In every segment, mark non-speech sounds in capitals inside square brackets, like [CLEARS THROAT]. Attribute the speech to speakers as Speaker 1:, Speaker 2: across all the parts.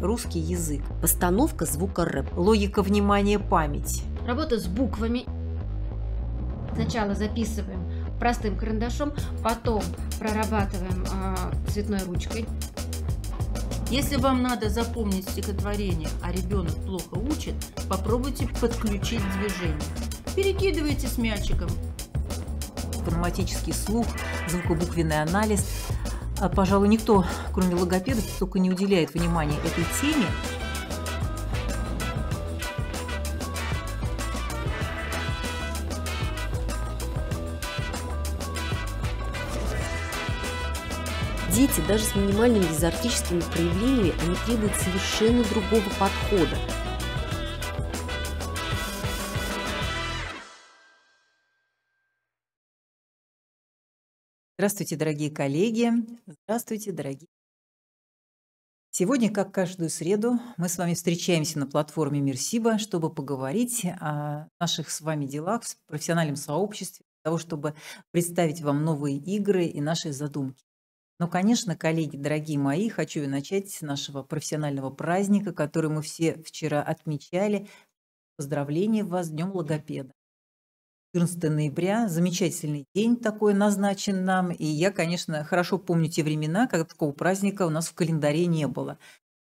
Speaker 1: русский язык, постановка звука рэп, логика
Speaker 2: внимания память.
Speaker 3: Работа с буквами. Сначала записываем простым карандашом, потом прорабатываем э, цветной ручкой. Если вам надо запомнить стихотворение, а ребенок плохо учит, попробуйте подключить движение. Перекидывайте с мячиком.
Speaker 2: Грамматический слух, звукобуквенный анализ, а, пожалуй, никто, кроме логопедов, только не уделяет внимания этой теме.
Speaker 3: Дети даже с минимальными дизартическими проявлениями, они требуют совершенно другого подхода –
Speaker 2: Здравствуйте, дорогие коллеги! Здравствуйте, дорогие! Сегодня, как каждую среду, мы с вами встречаемся на платформе Мерсиба, чтобы поговорить о наших с вами делах в профессиональном сообществе, для того, чтобы представить вам новые игры и наши задумки. Но, конечно, коллеги, дорогие мои, хочу начать с нашего профессионального праздника, который мы все вчера отмечали. Поздравления вас с Днем Логопеда. 14 ноября, замечательный день такой назначен нам, и я, конечно, хорошо помню те времена, когда такого праздника у нас в календаре не было.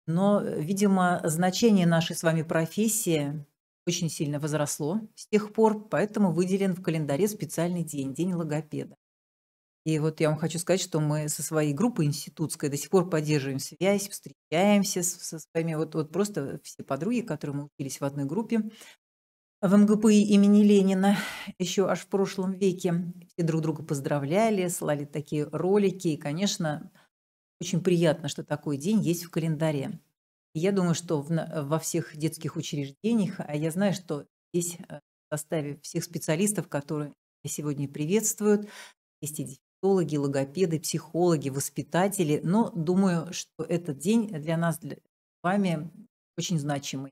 Speaker 2: Но, э, видимо, значение нашей с вами профессии очень сильно возросло с тех пор, поэтому выделен в календаре специальный день, День логопеда. И вот я вам хочу сказать, что мы со своей группой институтской до сих пор поддерживаем связь, встречаемся со своими, вот, вот просто все подруги, которые мы учились в одной группе, в МГПИ имени Ленина еще аж в прошлом веке все друг друга поздравляли, слали такие ролики. И, конечно, очень приятно, что такой день есть в календаре. я думаю, что в, во всех детских учреждениях, а я знаю, что здесь э, в составе всех специалистов, которые сегодня приветствуют, есть и дефектологи, логопеды, психологи, воспитатели. Но думаю, что этот день для нас, для вами, очень значимый.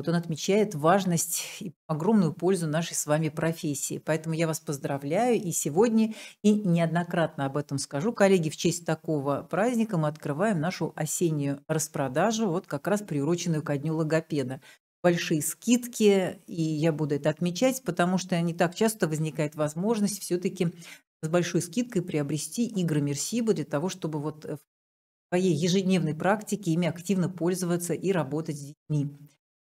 Speaker 2: Вот он отмечает важность и огромную пользу нашей с вами профессии. Поэтому я вас поздравляю и сегодня, и неоднократно об этом скажу. Коллеги, в честь такого праздника мы открываем нашу осеннюю распродажу, вот как раз приуроченную ко дню логопеда. Большие скидки, и я буду это отмечать, потому что не так часто возникает возможность все-таки с большой скидкой приобрести игры Мерсиба для того, чтобы вот э, в своей ежедневной практике ими активно пользоваться и работать с детьми.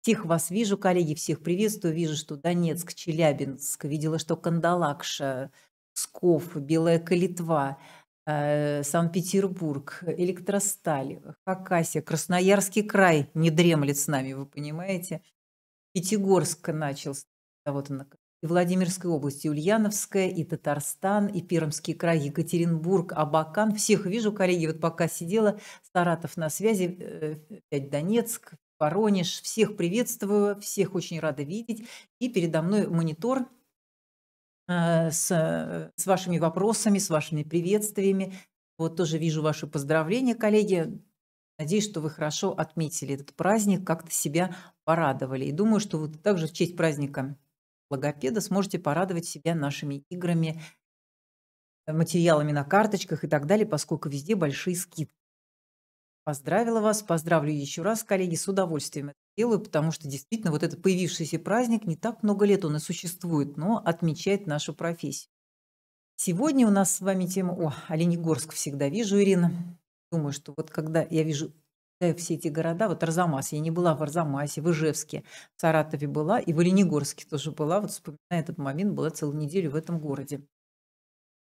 Speaker 2: Всех вас вижу, коллеги, всех приветствую. Вижу, что Донецк, Челябинск, видела, что Кандалакша, Псков, Белая Калитва, э, Санкт-Петербург, Электросталь, Хакасия, Красноярский край не дремлет с нами, вы понимаете. Пятигорск начал, вот он, и Владимирская область, и Ульяновская, и Татарстан, и Пермский край, Екатеринбург, Абакан. Всех вижу, коллеги, вот пока сидела, Саратов на связи, э, опять Донецк, Воронеж. Всех приветствую, всех очень рада видеть. И передо мной монитор э, с, э, с вашими вопросами, с вашими приветствиями. Вот тоже вижу ваши поздравления, коллеги. Надеюсь, что вы хорошо отметили этот праздник, как-то себя порадовали. И думаю, что вы также в честь праздника логопеда сможете порадовать себя нашими играми, материалами на карточках и так далее, поскольку везде большие скидки. Поздравила вас, поздравлю еще раз, коллеги, с удовольствием это делаю, потому что действительно вот этот появившийся праздник, не так много лет он и существует, но отмечает нашу профессию. Сегодня у нас с вами тема... О, Оленегорск всегда вижу, Ирина. Думаю, что вот когда я вижу все эти города, вот Арзамас, я не была в Арзамасе, в Ижевске, в Саратове была и в Оленегорске тоже была, вот вспоминая этот момент, была целую неделю в этом городе.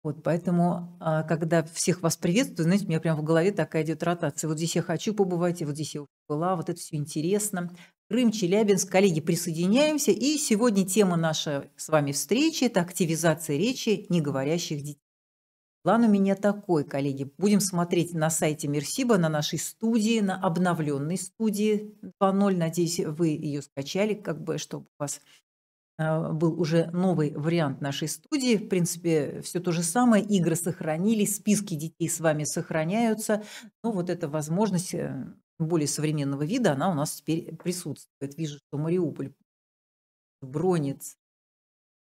Speaker 2: Вот поэтому, а, когда всех вас приветствую, знаете, у меня прямо в голове такая идет ротация. Вот здесь я хочу побывать, и вот здесь я уже была, вот это все интересно. Крым, Челябинск. Коллеги, присоединяемся. И сегодня тема наша с вами встречи – это активизация речи неговорящих детей. План у меня такой, коллеги. Будем смотреть на сайте Мерсиба, на нашей студии, на обновленной студии 2.0. Надеюсь, вы ее скачали, как бы, чтобы у вас а, был уже новый вариант нашей студии. В принципе, все то же самое. Игры сохранились, списки детей с вами сохраняются. Но вот эта возможность э, более современного вида, она у нас теперь присутствует. Вижу, что Мариуполь, Бронец,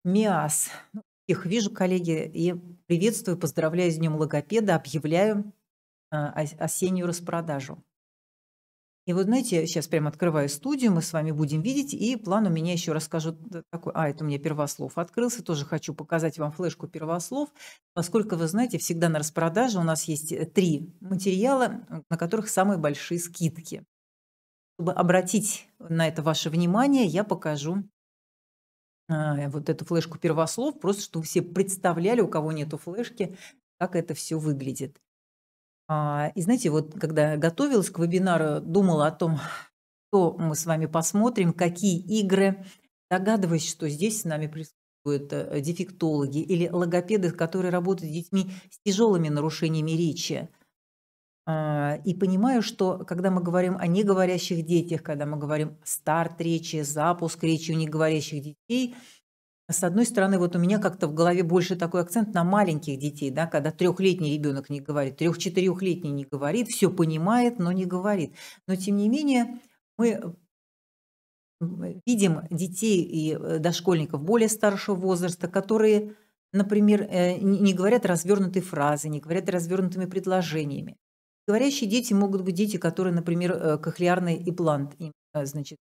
Speaker 2: Миас. Ну, их вижу, коллеги, и приветствую, поздравляю с Днем Логопеда, объявляю а, осеннюю распродажу. И вот, знаете, сейчас прямо открываю студию, мы с вами будем видеть, и план у меня еще расскажу э, такой, а, это у меня первослов открылся, тоже хочу показать вам флешку первослов, поскольку, вы знаете, всегда на распродаже у нас есть э, три материала, на которых самые большие скидки. Чтобы обратить на это ваше внимание, я покажу а, вот эту флешку первослов, просто чтобы все представляли, у кого нету флешки, как это все выглядит. А, и знаете, вот когда готовилась к вебинару, думала о том, что мы с вами посмотрим, какие игры, догадываясь, что здесь с нами присутствуют э, дефектологи или логопеды, которые работают с детьми с тяжелыми нарушениями речи. А, и понимаю, что когда мы говорим о неговорящих детях, когда мы говорим старт речи, запуск речи у неговорящих детей – с одной стороны, вот у меня как-то в голове больше такой акцент на маленьких детей, да, когда трехлетний ребенок не говорит, трех-четырехлетний не говорит, все понимает, но не говорит. Но тем не менее, мы видим детей и э, дошкольников более старшего возраста, которые, например, э, не говорят развернутые фразы, не говорят развернутыми предложениями. Говорящие дети могут быть дети, которые, например, э, кохлеарный имплант значит,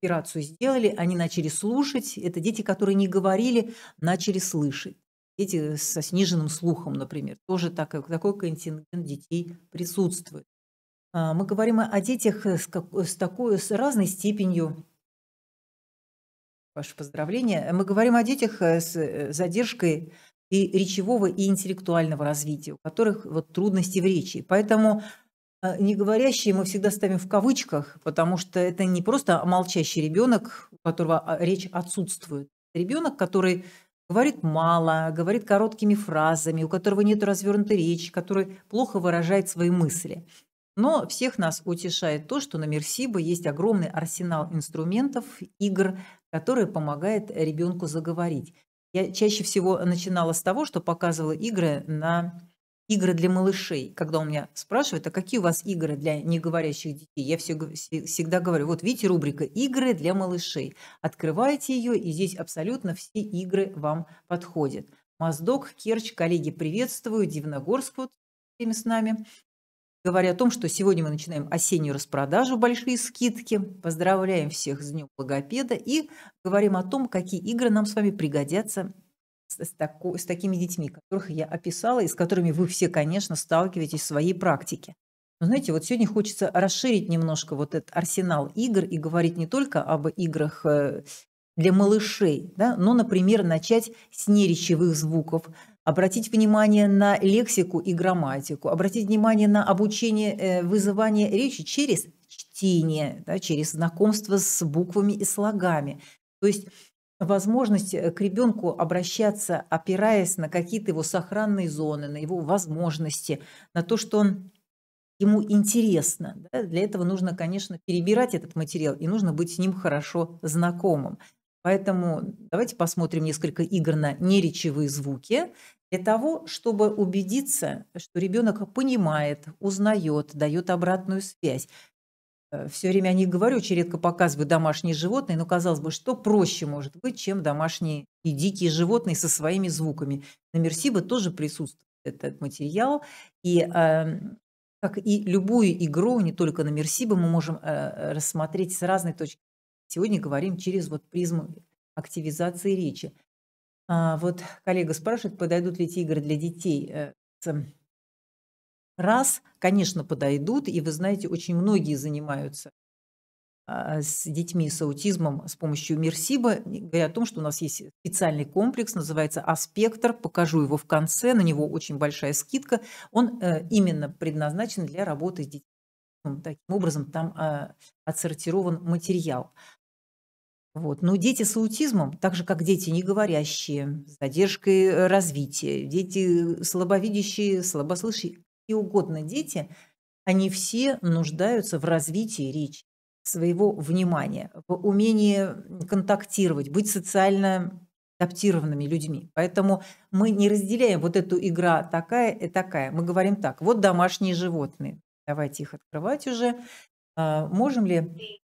Speaker 2: операцию сделали, они начали слушать. Это дети, которые не говорили, начали слышать. Дети со сниженным слухом, например, тоже так, э, такой контингент детей присутствует. А, мы говорим о детях с, с такой, с разной степенью Ваше поздравление. Мы говорим о детях э, с э, задержкой и речевого, и интеллектуального развития, у которых вот трудности в речи. Поэтому а, не говорящие мы всегда ставим в кавычках, потому что это не просто молчащий ребенок, у которого а, речь отсутствует. Ребенок, который говорит мало, говорит короткими фразами, у которого нет развернутой речи, который плохо выражает свои мысли. Но всех нас утешает то, что на Мерсиба есть огромный арсенал инструментов, игр, которые помогают ребенку заговорить. Я чаще всего начинала с того, что показывала игры на игры для малышей. Когда у меня спрашивают, а какие у вас игры для неговорящих детей, я все, всегда говорю, вот видите рубрика «Игры для малышей». Открываете ее, и здесь абсолютно все игры вам подходят. Моздок, Керч, коллеги, приветствую. Дивногорск вот всеми с нами. Говоря о том, что сегодня мы начинаем осеннюю распродажу, большие скидки. Поздравляем всех с Днем Логопеда и говорим о том, какие игры нам с вами пригодятся с, таку, с такими детьми, которых я описала, и с которыми вы все, конечно, сталкиваетесь в своей практике. Но знаете, вот сегодня хочется расширить немножко вот этот арсенал игр и говорить не только об играх э, для малышей, да, но, например, начать с неречевых звуков, обратить внимание на лексику и грамматику, обратить внимание на обучение э, вызывания речи через чтение, да, через знакомство с буквами и слогами. То есть возможность э, к ребенку обращаться, опираясь на какие-то его сохранные зоны, на его возможности, на то, что он ему интересно. Да? Для этого нужно, конечно, перебирать этот материал, и нужно быть с ним хорошо знакомым. Поэтому давайте посмотрим несколько игр на неречевые звуки для того, чтобы убедиться, что ребенок понимает, узнает, дает обратную связь. Э, Все время о них говорю, очень редко показываю домашние животные, но казалось бы, что проще может быть, чем домашние и дикие животные со своими звуками. На Мерсиба тоже присутствует этот материал, и э, как и любую игру, не только на Мерсиба, мы можем э, рассмотреть с разной точки. Сегодня говорим через вот призму активизации речи. А, вот коллега спрашивает, подойдут ли эти игры для детей э, с раз, конечно, подойдут. И вы знаете, очень многие занимаются а, с детьми с аутизмом с помощью Мерсиба. говоря о том, что у нас есть специальный комплекс, называется «Аспектр», покажу его в конце, на него очень большая скидка. Он э, именно предназначен для работы с детьми. Таким образом, там а, отсортирован материал. Вот. Но дети с аутизмом, так же как дети неговорящие, с задержкой э, развития, дети слабовидящие, слабослышащие, и угодно дети, они все нуждаются в развитии речи, своего внимания, в умении контактировать, быть социально адаптированными людьми. Поэтому мы не разделяем вот эту игра такая и такая. Мы говорим так, вот домашние
Speaker 3: животные. Давайте их открывать уже. А, можем ли?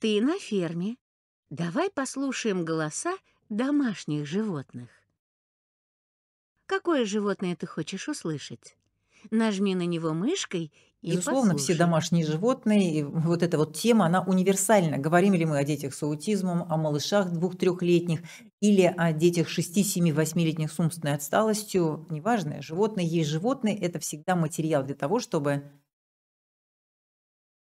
Speaker 3: Ты на ферме. Давай послушаем голоса домашних животных какое животное ты хочешь услышать. Нажми на него мышкой и Безусловно, послушай. все
Speaker 2: домашние животные, и вот эта вот тема, она универсальна. Говорим ли мы о детях с аутизмом, о малышах двух-трехлетних или о детях 6-7-8-летних с умственной отсталостью, неважно, животное есть животное, это всегда материал для того, чтобы,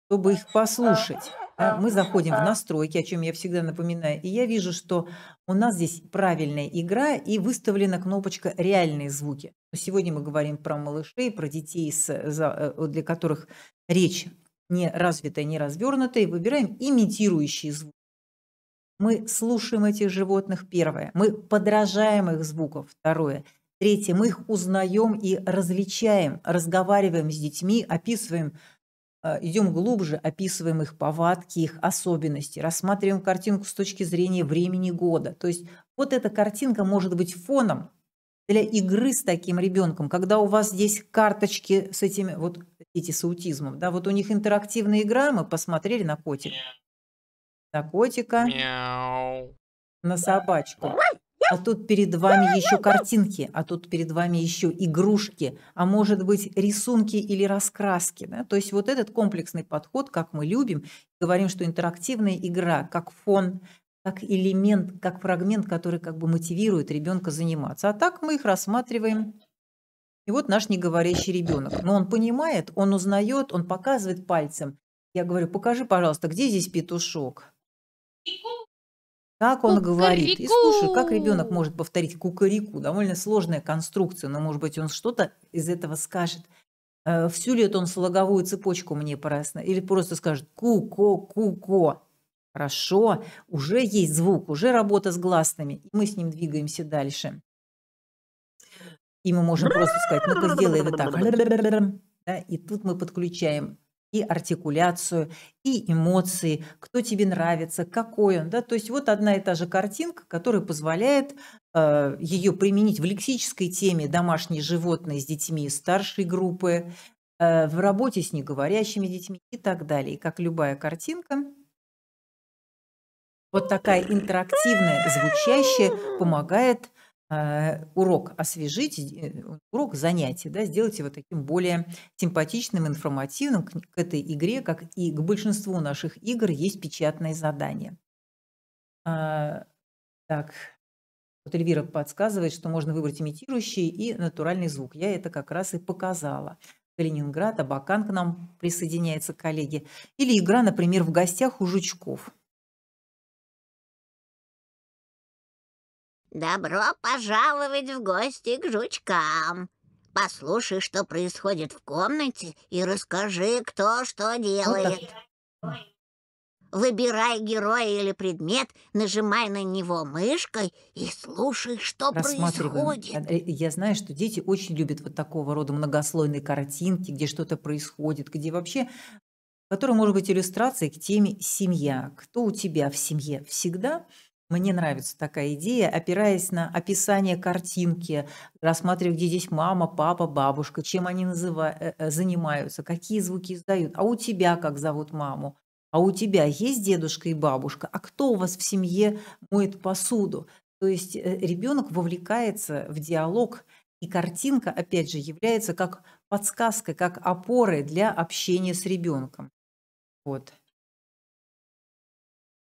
Speaker 2: чтобы их послушать. А, а, мы заходим в а. настройки, о чем я всегда напоминаю, и я вижу, что у нас здесь правильная игра и выставлена кнопочка «Реальные звуки». Сегодня мы говорим про малышей, про детей, э, э, для которых речь не развитая, не развернутая, и выбираем имитирующие звуки. Мы слушаем этих животных, первое. Мы подражаем их звуков второе. Третье, мы их узнаем и различаем, разговариваем с детьми, описываем – а, идем глубже, описываем их повадки, их особенности, рассматриваем картинку с точки зрения времени года. То есть вот эта картинка может быть фоном для игры с таким ребенком, когда у вас здесь карточки с этими, вот эти с аутизмом, да, вот у них интерактивная игра, мы посмотрели на котика, на котика, Мяу. на собачку а тут перед вами еще картинки, а тут перед вами еще игрушки, а может быть рисунки или раскраски. Да? То есть вот этот комплексный подход, как мы любим, говорим, что интерактивная игра как фон, как элемент, как фрагмент, который как бы мотивирует ребенка заниматься. А так мы их рассматриваем. И вот наш неговорящий ребенок. Но он понимает, он узнает, он показывает пальцем. Я говорю, покажи, пожалуйста, где здесь петушок? Петушок. Как он Кукарику! говорит. И слушай, как ребенок может повторить кукарику? Довольно сложная конструкция, но, может быть, он что-то из этого скажет. Э, всю ли это он слоговую цепочку мне порасна? Или просто скажет ку-ко-ку-ко? Хорошо, уже есть звук, уже работа с гласными. И мы с ним двигаемся дальше. И мы можем просто сказать, ну-ка сделай это так. [LAUGHS] Да? И тут мы подключаем и артикуляцию, и эмоции, кто тебе нравится, какой он. Да? То есть вот одна и та же картинка, которая позволяет э, ее применить в лексической теме «домашние животные с детьми старшей группы», э, в работе с неговорящими детьми и так далее. И как любая картинка, вот такая интерактивная, звучащая, помогает Э, урок освежить, э, урок занятий, да, сделать его таким более симпатичным, информативным к, этой игре, как и к большинству наших игр есть печатные задания. А, так, вот Эльвира подсказывает, что можно выбрать имитирующий и натуральный звук. Я это как раз и показала.
Speaker 1: Калининград, Абакан к нам присоединяется, коллеги. Или игра, например, в гостях у жучков. «Добро
Speaker 3: пожаловать в гости к жучкам. Послушай, что происходит в комнате, и расскажи, кто что делает. Выбирай героя или предмет, нажимай на него мышкой и слушай, что происходит.
Speaker 2: Э, э, я знаю, что дети очень любят вот такого рода многослойные картинки, где что-то происходит, где вообще которая может быть иллюстрацией к теме «семья». Кто у тебя в семье всегда, мне нравится такая идея, опираясь на описание картинки, рассматривая, где здесь мама, папа, бабушка, чем они называ... Э, э, занимаются, какие звуки издают. А у тебя как зовут маму? А у тебя есть дедушка и бабушка? А кто у вас в семье моет посуду? То есть э, ребенок вовлекается в диалог, и картинка, опять же, является как подсказкой, как опорой для общения с ребенком. Вот.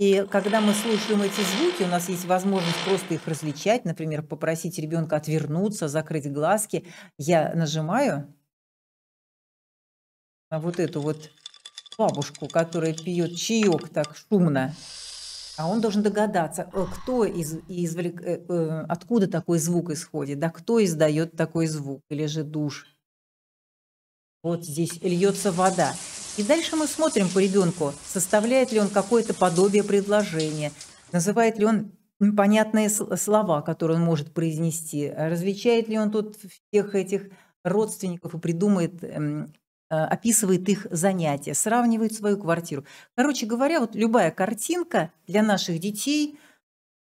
Speaker 2: И когда мы слушаем эти звуки, у нас есть возможность просто их различать, например, попросить ребенка отвернуться, закрыть глазки. Я нажимаю на вот эту вот бабушку, которая пьет чаек так шумно, а он должен догадаться, э, кто из, извлек, э, э, откуда такой звук исходит, да кто издает такой звук, или же душ. Вот здесь льется вода. И дальше мы смотрим по ребенку, составляет ли он какое-то подобие предложения, называет ли он понятные слова, которые он может произнести, различает ли он тут всех этих родственников и придумает, эм, э, описывает их занятия, сравнивает свою квартиру. Короче говоря, вот любая картинка для наших детей,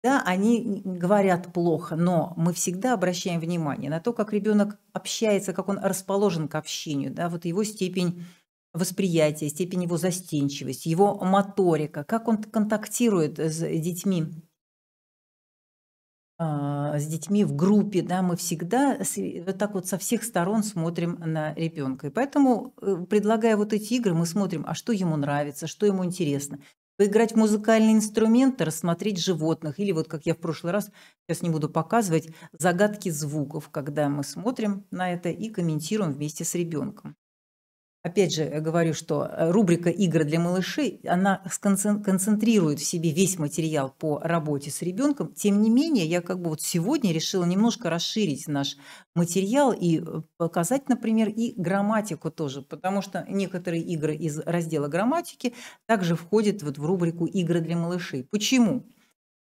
Speaker 2: да, они говорят плохо, но мы всегда обращаем внимание на то, как ребенок общается, как он расположен к общению, да, вот его степень восприятие, степень его застенчивости, его моторика, как он контактирует с детьми а, с детьми в группе, да, мы всегда вот так вот со всех сторон смотрим на ребенка. И поэтому, э, предлагая вот эти игры, мы смотрим, а что ему нравится, что ему интересно. Поиграть в музыкальные инструменты, рассмотреть животных. Или вот, как я в прошлый раз, сейчас не буду показывать, загадки звуков, когда мы смотрим на это и комментируем вместе с ребенком. Опять же, я э, говорю, что э, рубрика «Игры для малышей», она концентрирует в себе весь материал по работе с ребенком. Тем не менее, я как бы вот сегодня решила немножко расширить наш материал и э, показать, например, и грамматику тоже, потому что некоторые игры из раздела грамматики также входят вот в рубрику «Игры для малышей». Почему?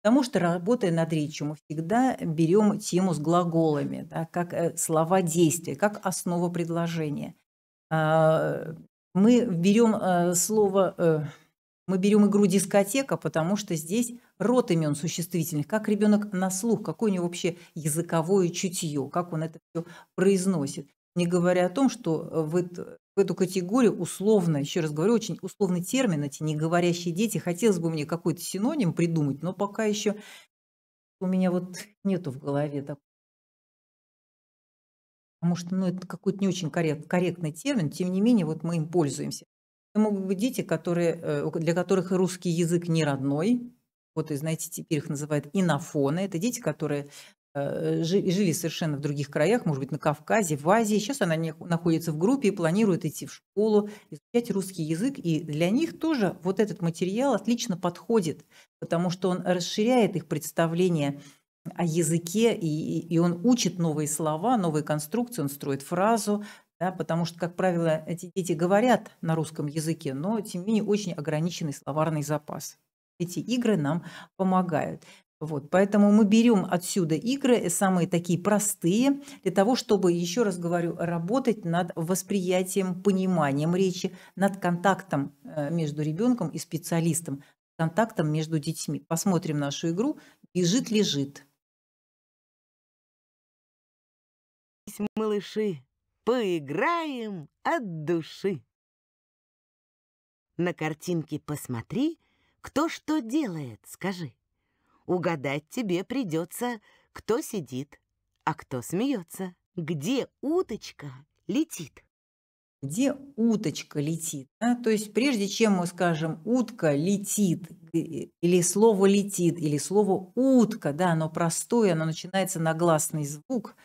Speaker 2: Потому что, работая над речью, мы всегда берем тему с глаголами, да, как слова действия, как основа предложения – а, мы берем а, слово, э, мы берем игру дискотека, потому что здесь рот имен существительных, как ребенок на слух, какое у него вообще языковое чутье, как он это все произносит. Не говоря о том, что в, это, в эту категорию условно, еще раз говорю, очень условный термин, эти неговорящие дети, хотелось бы мне какой-то синоним придумать, но пока еще у меня вот нету в голове такого потому что ну, это какой-то не очень коррект, корректный термин, тем не менее вот мы им пользуемся. Это могут быть дети, которые, э, для которых русский язык не родной, вот, знаете, теперь их называют инофоны, это дети, которые э, жили совершенно в других краях, может быть, на Кавказе, в Азии. Сейчас она находится в группе и планирует идти в школу, изучать русский язык. И для них тоже вот этот материал отлично подходит, потому что он расширяет их представление о языке, и, и он учит новые слова, новые конструкции, он строит фразу, да, потому что, как правило, эти дети говорят на русском языке, но, тем не менее, очень ограниченный словарный запас. Эти игры нам помогают. Вот, поэтому мы берем отсюда игры, э, самые такие простые, для того, чтобы, еще раз говорю, работать над восприятием, пониманием речи, над контактом э, между ребенком и специалистом,
Speaker 1: контактом между детьми. Посмотрим нашу игру «Бежит-лежит». малыши, поиграем
Speaker 3: от души. На картинке посмотри, кто что делает, скажи. Угадать тебе придется, кто сидит, а кто смеется. Где уточка летит?
Speaker 2: Где уточка летит? Да? То есть прежде чем мы скажем утка летит э, или слово летит или слово утка, да, оно простое, оно начинается на гласный звук,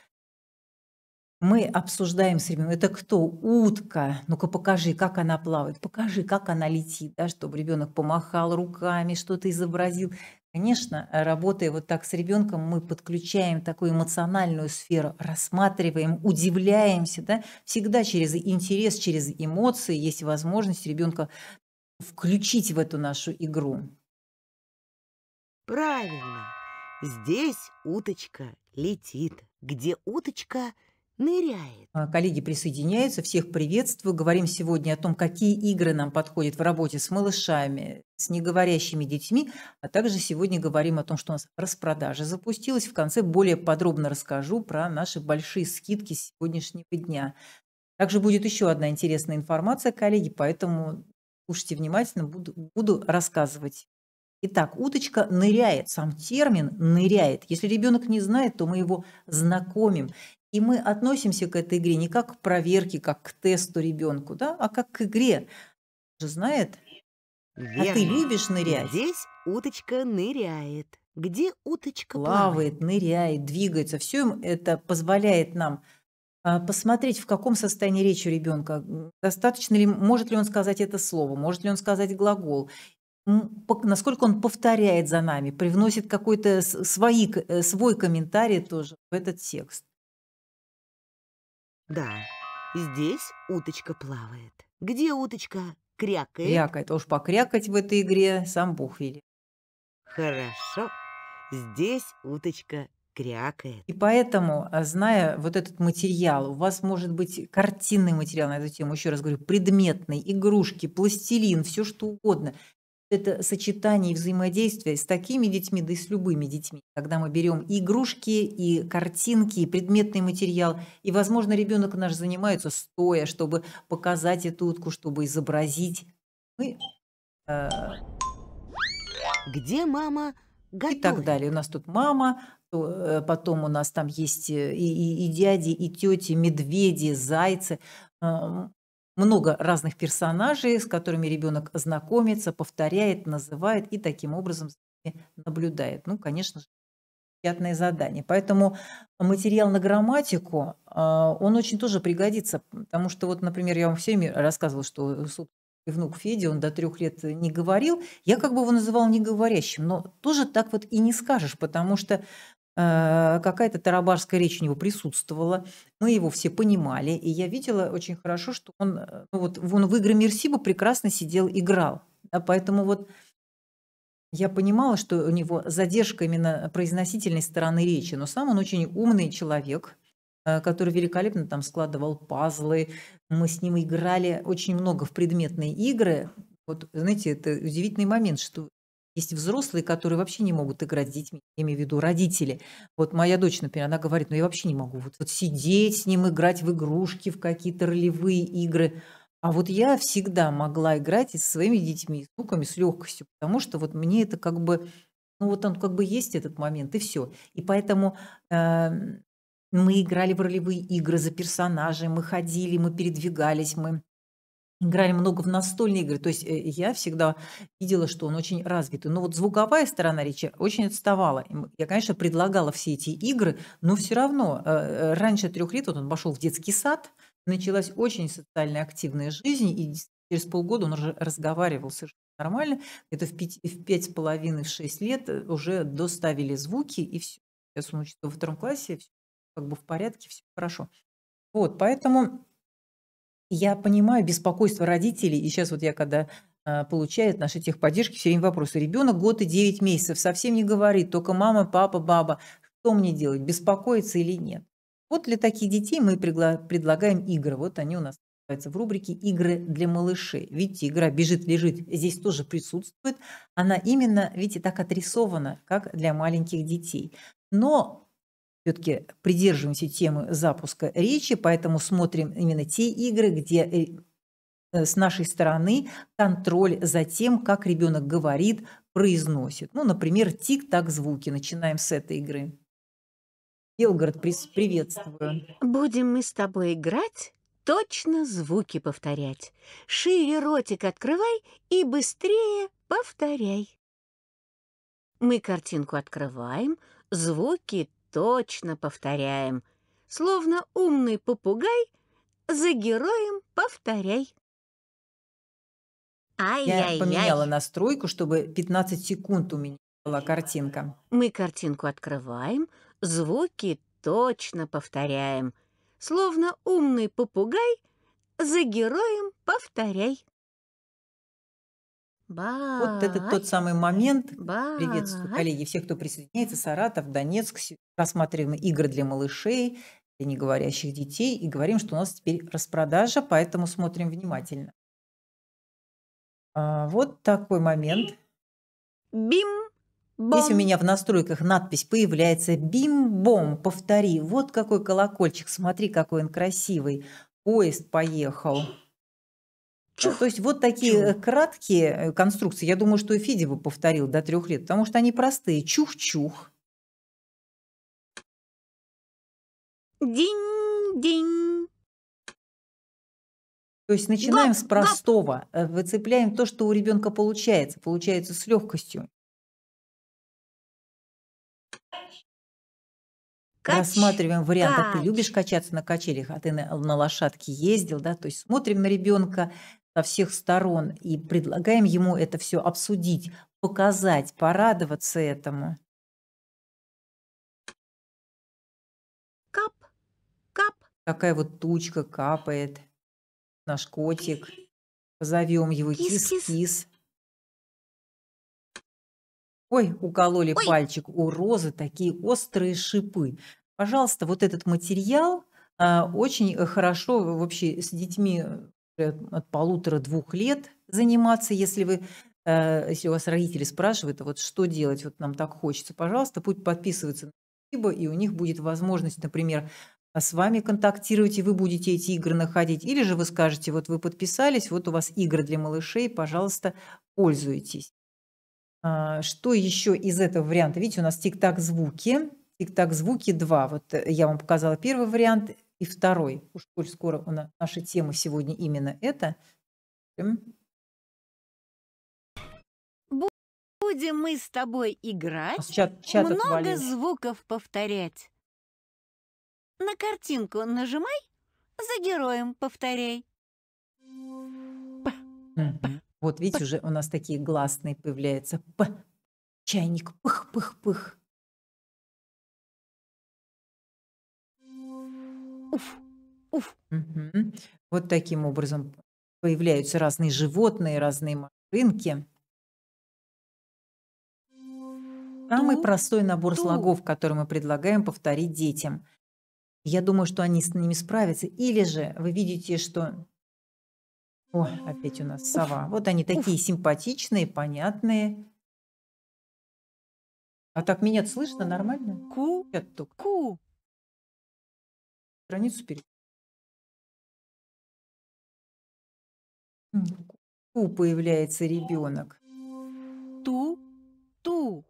Speaker 2: мы обсуждаем с ребенком, это кто? Утка. Ну-ка покажи, как она плавает, покажи, как она летит, да, чтобы ребенок помахал руками, что-то изобразил. Конечно, работая вот так с ребенком, мы подключаем такую эмоциональную сферу, рассматриваем, удивляемся, да, всегда через интерес, через эмоции есть возможность ребенка включить в эту нашу игру. Правильно, здесь уточка летит, где уточка ныряет. А, коллеги присоединяются, всех приветствую. Говорим сегодня о том, какие игры нам подходят в работе с малышами, с неговорящими детьми, а также сегодня говорим о том, что у нас распродажа запустилась. В конце более подробно расскажу про наши большие скидки сегодняшнего дня. Также будет еще одна интересная информация, коллеги, поэтому слушайте внимательно, буду, буду рассказывать. Итак, уточка ныряет. Сам термин ныряет. Если ребенок не знает, то мы его знакомим. И мы относимся к этой игре не как к проверке, как к тесту ребенку, да, а как к игре. Он же знает. Верно. А ты любишь нырять? Здесь уточка ныряет. Где уточка плавает? Плавает, ныряет, двигается. Все это позволяет нам а, посмотреть, в каком состоянии речи у ребенка. Достаточно ли, может ли он сказать это слово, может ли он сказать глагол, насколько он повторяет за нами, привносит какой-то э, свой комментарий тоже в этот текст.
Speaker 1: Да, здесь
Speaker 2: уточка плавает. Где уточка? Крякает. Крякает. Уж покрякать в этой игре сам
Speaker 3: Бог вели. Хорошо. Здесь уточка крякает.
Speaker 2: И поэтому, а, зная вот этот материал, у вас может быть картинный материал на эту тему, еще раз говорю, предметный, игрушки, пластилин, все что угодно это сочетание взаимодействия с такими детьми, да и с любыми детьми. Когда мы берем и игрушки, и картинки, и предметный материал, и, возможно, ребенок наш занимается стоя, чтобы показать эту утку, чтобы изобразить. Мы... Э, Где мама готовит? И так далее. У нас тут мама, э, потом у нас там есть э, и, и, и дяди, и тети, медведи, зайцы много разных персонажей, с которыми ребенок знакомится, повторяет, называет и таким образом наблюдает. Ну, конечно же, приятное задание. Поэтому материал на грамматику, а, он очень тоже пригодится, потому что вот, например, я вам все время рассказывала, что внук Феди, он до трех лет не говорил. Я как бы его называл неговорящим, но тоже так вот и не скажешь, потому что Э, какая-то тарабарская речь у него присутствовала, мы его все понимали, и я видела очень хорошо, что он, э, ну вот, он в игры Мерсиба прекрасно сидел, играл. а поэтому вот я понимала, что у него задержка именно произносительной стороны речи, но сам он очень умный человек, э, который великолепно там складывал пазлы, мы с ним играли очень много в предметные игры, вот, знаете, это удивительный момент, что есть взрослые, которые вообще не могут играть с детьми, я имею в виду родители. Вот моя дочь, например, она говорит, ну я вообще не могу вот, вот сидеть с ним, играть в игрушки, в какие-то ролевые игры. А вот я всегда могла играть и со своими детьми, и с внуками с легкостью, потому что вот мне это как бы, ну вот он как бы есть этот момент, и все. И поэтому э, мы играли в ролевые игры за персонажей, мы ходили, мы передвигались, мы играли много в настольные игры. То есть э, я всегда видела, что он очень развитый. Но вот звуковая сторона речи очень отставала. Я, конечно, предлагала все эти игры, но все равно э, э, раньше трех лет вот он пошел в детский сад, началась очень социально активная жизнь, и через полгода он уже разговаривал совершенно нормально. Это в пять, в пять с половиной, в шесть лет уже доставили звуки, и все. Сейчас он учится во втором классе, все как бы в порядке, все хорошо. Вот, поэтому я понимаю беспокойство родителей, и сейчас вот я когда а, получает наши техподдержки, все время вопросы. Ребенок год и 9 месяцев, совсем не говорит, только мама, папа, баба. Что мне делать, беспокоиться или нет? Вот для таких детей мы предлагаем игры. Вот они у нас называются в рубрике «Игры для малышей». Видите, игра «Бежит-лежит» здесь тоже присутствует. Она именно, видите, так отрисована, как для маленьких детей. Но все-таки придерживаемся темы запуска речи, поэтому смотрим именно те игры, где э, с нашей стороны контроль за тем, как ребенок говорит, произносит. Ну, например, тик-так звуки. Начинаем с этой игры.
Speaker 3: Белгород, приветствую. Будем мы с тобой играть, точно звуки повторять. Шире ротик открывай и быстрее повторяй. Мы картинку открываем, звуки точно повторяем. Словно умный попугай, за героем повторяй. Ай-яй-яй. Я поменяла
Speaker 2: настройку, чтобы
Speaker 3: 15 секунд у меня была картинка. Мы картинку открываем, звуки точно повторяем. Словно умный попугай, за героем повторяй. Ба вот это тот самый
Speaker 2: момент. Ба Приветствую, коллеги, всех, кто присоединяется. Саратов, Донецк. Рассматриваем игры для малышей, для неговорящих детей. И говорим, что у нас теперь распродажа, поэтому смотрим внимательно. А, вот такой момент.
Speaker 3: Бим! Бом. Здесь у меня
Speaker 2: в настройках надпись появляется «Бим-бом», повтори. Вот какой колокольчик, смотри, какой он красивый. Поезд поехал. Ну, то есть вот такие Чух. Э, краткие э, конструкции, я думаю, что и Фиди бы
Speaker 1: повторил до трех лет, потому что они простые. Чух-чух. Динь-динь. То есть начинаем гап, с простого, гап. Э, выцепляем то, что у ребенка получается, получается с легкостью. Кач... Рассматриваем варианты. Кач. Ты любишь качаться на качелях, а ты на, на лошадке ездил, да? То есть смотрим
Speaker 2: на ребенка, со всех сторон. И предлагаем ему это все обсудить,
Speaker 1: показать, порадоваться этому. Кап, кап. Такая вот тучка капает. Наш котик. Позовем его кис-кис.
Speaker 2: Ой, укололи Ой. пальчик. У розы такие острые шипы. Пожалуйста, вот этот материал а, очень хорошо вообще с детьми э, Э, от полутора-двух лет заниматься, если вы э, если у вас родители спрашивают, а вот что делать, вот нам так хочется, пожалуйста, пусть подписываются на Либо, и у них будет возможность, например, с вами контактировать, и вы будете эти игры находить. Или же вы скажете, вот вы подписались, вот у вас игры для малышей, пожалуйста, пользуйтесь. А, что еще из этого варианта? Видите, у нас тик-так звуки. Тик-так звуки 2. Вот я вам показала первый вариант. И второй, уж коль скоро у нас, наша тема сегодня
Speaker 3: именно это, будем мы с тобой а играть,
Speaker 2: чат, чат много отвалил.
Speaker 3: звуков повторять. На картинку нажимай, за героем повторяй.
Speaker 2: вот видите, уже у нас такие гласные появляются.
Speaker 1: П. Чайник пых-пых-пых. уф, уф. Угу. Вот таким
Speaker 2: образом появляются разные животные, разные машинки. Самый ту, ну простой набор ту. слогов, который мы предлагаем повторить детям. Я думаю, что они с ними справятся. Или же вы видите, что... О, опять у нас сова. Уф, вот они такие уф. симпатичные, понятные.
Speaker 1: А так меня слышно нормально? Ку. Ку страницу перейти. У появляется ребенок. Ту,
Speaker 2: ту.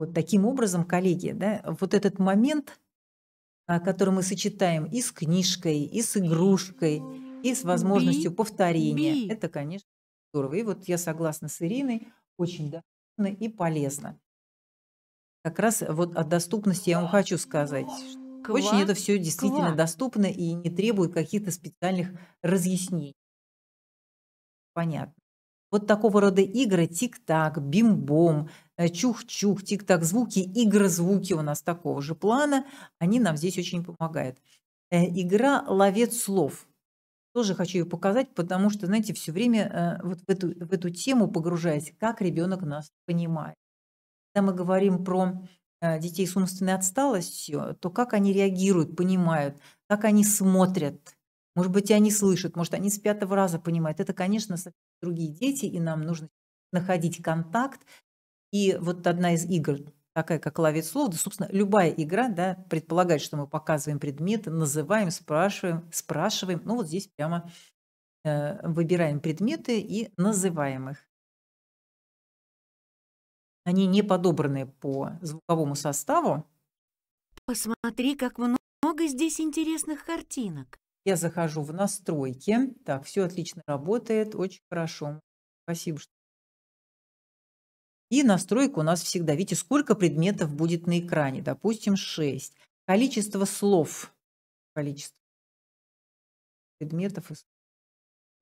Speaker 2: Вот таким образом, коллеги, да, вот этот момент, а, который мы сочетаем и с книжкой, и с игрушкой, и с возможностью би, повторения, би. это, конечно, здорово. И вот я согласна с Ириной, очень доступно и полезно. Как раз вот о доступности я вам хочу сказать, Ква- Очень это все действительно ква. доступно и не требует каких-то специальных разъяснений. Понятно. Вот такого рода игры тик-так, бим-бом, э, чух-чух, тик-так звуки, игры звуки у нас такого же плана, они нам здесь очень помогают. Э, игра «Ловец слов». Тоже хочу ее показать, потому что, знаете, все время э, вот в эту, в эту тему погружаясь, как ребенок нас понимает. Когда мы говорим про Э, детей с умственной отсталостью, то как они реагируют, понимают, как они смотрят, может быть, они слышат, может, они с пятого раза понимают. Это, конечно, другие дети, и нам нужно находить контакт. И вот одна из игр, такая как «Ловец слов», да, собственно, любая игра да, предполагает, что мы показываем предметы, называем, спрашиваем, спрашиваем. Ну вот здесь прямо э, выбираем предметы и называем их. Они не подобраны по звуковому составу.
Speaker 3: Посмотри, как много здесь интересных картинок.
Speaker 2: Я захожу в настройки. Так, все отлично работает, очень хорошо. Спасибо, что и настройка у нас всегда. Видите, сколько предметов будет на экране? Допустим, 6.
Speaker 1: Количество слов. Количество предметов.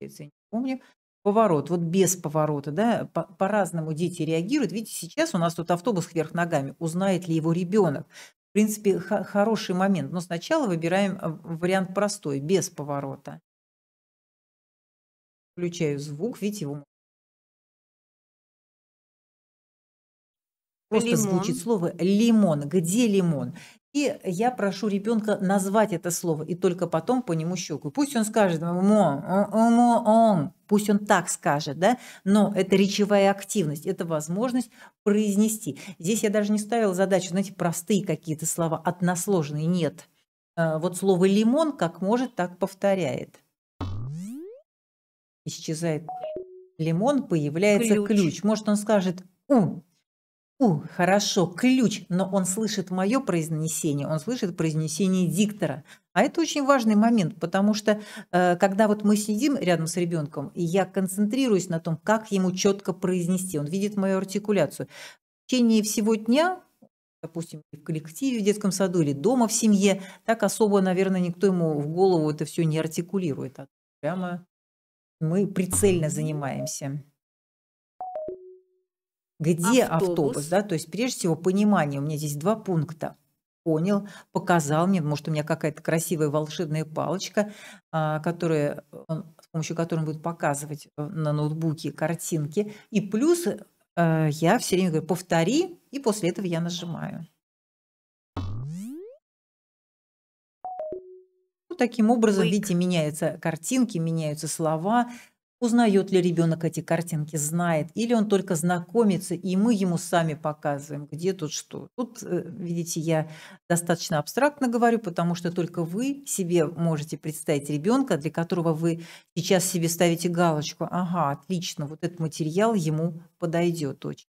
Speaker 1: Я не помню поворот, вот без поворота, да, по-разному по дети реагируют.
Speaker 2: Видите, сейчас у нас тут автобус вверх ногами, узнает ли его ребенок. В принципе, хороший
Speaker 1: момент, но сначала выбираем а, вариант простой, без поворота. Включаю звук, видите, его Просто лимон. звучит слово лимон. Где лимон? И я
Speaker 2: прошу ребенка назвать это слово и только потом по нему щелкаю. Пусть он скажет «мо», «мо», «он», пусть он так скажет, да, но это речевая активность, это возможность произнести. Здесь я даже не ставила задачу, знаете, простые какие-то слова, односложные, нет. А, вот слово «лимон» как может, так повторяет. Исчезает лимон, появляется ключ. ключ. Может, он скажет «у», у, хорошо, ключ, но он слышит мое произнесение, он слышит произнесение диктора. А это очень важный момент, потому что э, когда вот мы сидим рядом с ребенком, и я концентрируюсь на том, как ему четко произнести, он видит мою артикуляцию. В течение всего дня допустим, в коллективе, в детском саду или дома в семье, так особо, наверное, никто ему в голову это все не артикулирует. А прямо мы прицельно занимаемся. Где автобус? автобус, да? То есть, прежде всего, понимание. У меня здесь два пункта. Понял, показал мне, может, у меня какая-то красивая волшебная палочка, а, которая, с помощью которой он будет показывать э, на ноутбуке картинки. И плюс э, я все время говорю, повтори, и после этого я нажимаю. Ну, таким образом, Wake. видите, меняются картинки, меняются слова, узнает ли ребенок эти картинки, знает, или он только знакомится, и мы ему сами показываем, где тут что. Тут, э, видите, я достаточно абстрактно говорю, потому что только вы себе можете представить ребенка, для которого вы сейчас себе ставите галочку, ага, отлично, вот этот материал ему подойдет очень.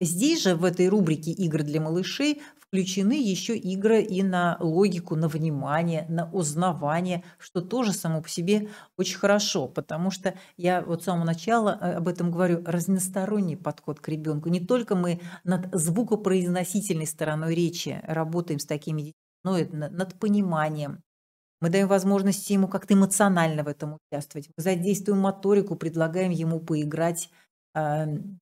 Speaker 2: Здесь же, в этой рубрике «Игры для малышей», в включены еще игры и на логику, на внимание, на узнавание, что тоже само по себе очень хорошо, потому что я вот с самого начала э, об этом говорю, разносторонний подход к ребенку. Не только мы над звукопроизносительной стороной речи работаем с такими детьми, но и над пониманием, мы даем возможность ему как-то эмоционально в этом участвовать. Мы задействуем моторику, предлагаем ему поиграть эм,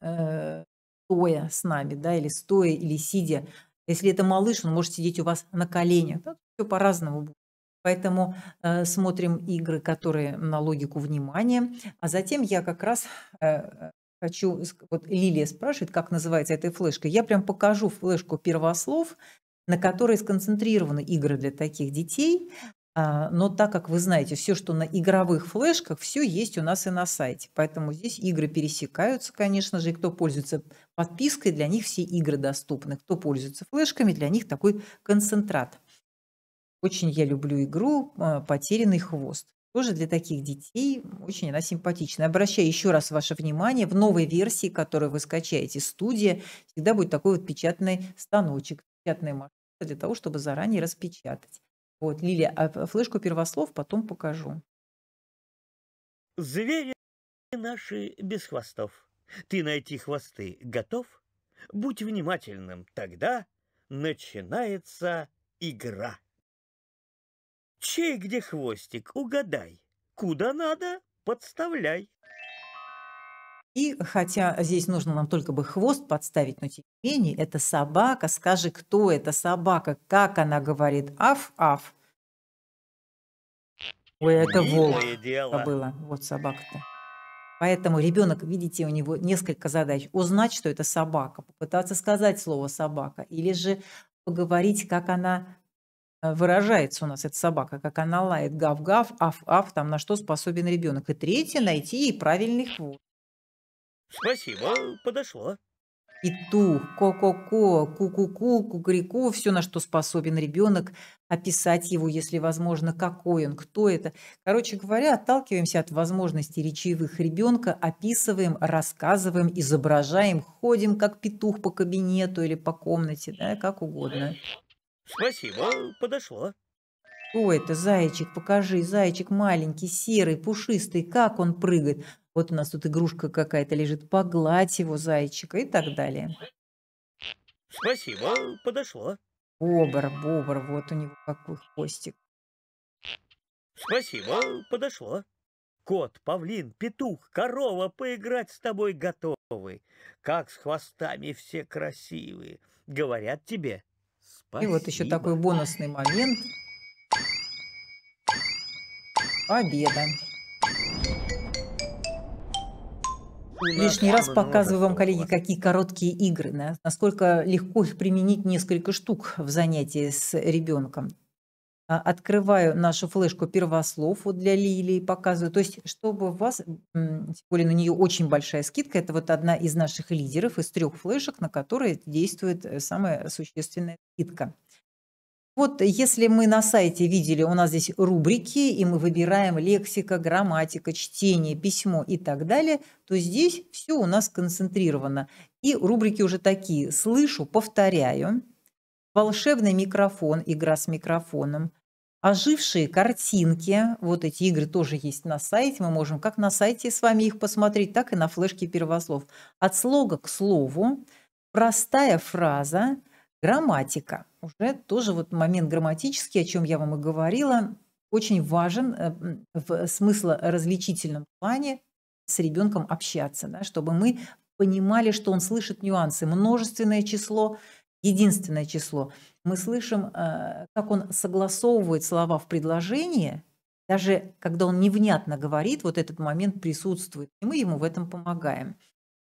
Speaker 2: э, стоя с нами, да, или стоя, или сидя. Если это малыш, он может сидеть у вас на коленях. Да, все по-разному будет. Поэтому э, смотрим игры, которые на логику внимания. А затем я как раз э, хочу... Вот Лилия спрашивает, как называется эта флешка. Я прям покажу флешку первослов, на которой сконцентрированы игры для таких детей. А, но так как вы знаете, все, что на игровых флешках, все есть у нас и на сайте. Поэтому здесь игры пересекаются, конечно же. И кто пользуется подпиской, для них все игры доступны. Кто пользуется флешками, для них такой концентрат. Очень я люблю игру а, «Потерянный хвост». Тоже для таких детей очень она симпатичная. Обращаю еще раз ваше внимание, в новой версии, которую вы скачаете, студия, всегда будет такой вот печатный станочек, печатная машина для того, чтобы заранее распечатать. Вот, Лилия, а флешку первослов потом покажу.
Speaker 4: Звери наши без хвостов. Ты найти хвосты готов? Будь внимательным, тогда начинается игра. Чей где хвостик, угадай. Куда надо, подставляй. И
Speaker 2: хотя здесь нужно нам только бы хвост подставить, но тем не менее, это собака. Скажи, кто это собака? Как она говорит? Аф-аф. Ой, это волк кобыла. Вот собака-то. Поэтому ребенок, видите, у него несколько задач. Узнать, что это собака, попытаться сказать слово собака, или же поговорить, как она э, выражается у нас, эта собака, как она лает, гав-гав, аф-аф, там на что способен ребенок. И третье, найти ей правильный хвост.
Speaker 4: Спасибо, подошло.
Speaker 2: Петух, ко-ко-ко, ку-ку-ку, кукурику, все, на что способен ребенок, описать его, если возможно, какой он, кто это. Короче говоря, отталкиваемся от возможностей речевых ребенка, описываем, рассказываем, изображаем, ходим как петух по кабинету или по комнате, да, как угодно.
Speaker 4: Спасибо, подошло.
Speaker 2: Ой, это, зайчик? Покажи, зайчик маленький, серый, пушистый, как он прыгает. Вот у нас тут игрушка какая-то лежит, погладь его, зайчика и так далее.
Speaker 4: Спасибо, подошло.
Speaker 2: Бобр, бобр, вот у него какой хвостик.
Speaker 4: Спасибо, подошло. Кот, павлин, петух, корова поиграть с тобой готовы. Как с хвостами все красивые. Говорят тебе спасибо. И вот еще такой бонусный
Speaker 2: момент. Победа. Лишний раз показываю вам, коллеги, какие короткие игры, да? насколько легко их применить несколько штук в занятии с ребенком. А, открываю нашу флешку первослов вот для Лилии, показываю. То есть, чтобы у вас, тем более на нее очень большая скидка, это вот одна из наших лидеров из трех флешек, на которые действует э, самая существенная скидка. Вот если мы на сайте видели, у нас здесь рубрики, и мы выбираем лексика, грамматика, чтение, письмо и так далее, то здесь все у нас концентрировано. И рубрики уже такие. Слышу, повторяю. Волшебный микрофон, игра с микрофоном. Ожившие картинки, вот эти игры тоже есть на сайте, мы можем как на сайте с вами их посмотреть, так и на флешке первослов. От слога к слову, простая фраза, Грамматика. Уже тоже вот момент грамматический, о чем я вам и говорила, очень важен э, в смыслоразличительном плане с ребенком общаться, да, чтобы мы понимали, что он слышит нюансы. Множественное число, единственное число. Мы слышим, э, как он согласовывает слова в предложении, даже когда он невнятно говорит, вот этот момент присутствует, и мы ему в этом помогаем.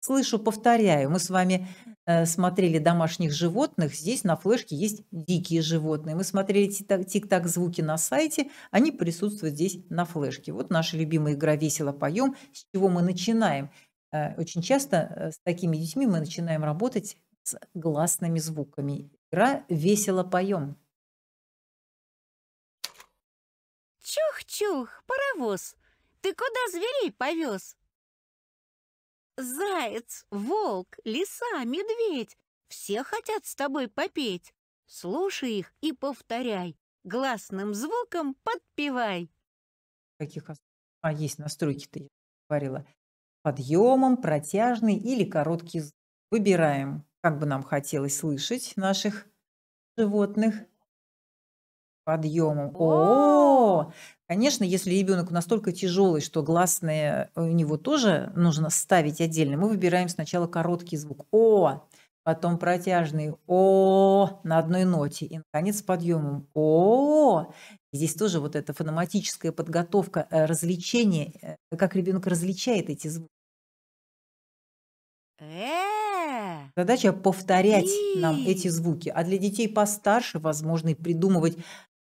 Speaker 2: Слышу, повторяю, мы с вами э, смотрели домашних животных, здесь на флешке есть дикие животные. Мы смотрели тик-так звуки на сайте, они присутствуют здесь на флешке. Вот наша любимая игра «Весело поем», с чего мы начинаем. Э, очень часто э, с такими детьми мы начинаем работать с гласными звуками. Игра
Speaker 1: «Весело поем». Чух-чух,
Speaker 3: паровоз, ты куда зверей повез? Заяц, волк, лиса, медведь — все хотят с тобой попеть. Слушай их и повторяй, гласным звуком подпевай.
Speaker 2: Каких а есть настройки-то, я говорила. Подъемом, протяжный или короткий звук. Выбираем, как бы нам хотелось слышать наших животных. Подъемом. О, -о, -о! Конечно, если ребенок настолько тяжелый, что гласные у него тоже нужно ставить отдельно, мы выбираем сначала короткий звук «о», потом протяжный «о» на одной ноте и, наконец, с подъемом «о». Здесь тоже вот эта фономатическая подготовка, э, развлечение, э, как ребенок различает эти звуки. Э! Задача повторять нам эти звуки. А для детей постарше, возможно, и придумывать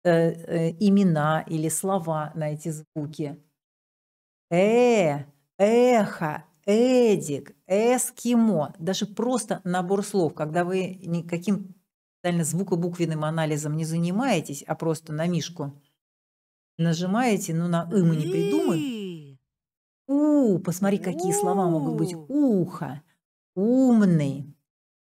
Speaker 2: Э, э, имена или слова на эти звуки. Э, эхо, эдик, эскимо. Даже просто набор слов, когда вы никаким специально звукобуквенным анализом не занимаетесь, а просто на мишку нажимаете, ну на «ы» мы не придумаем. У, посмотри, какие слова могут быть. Ухо, умный,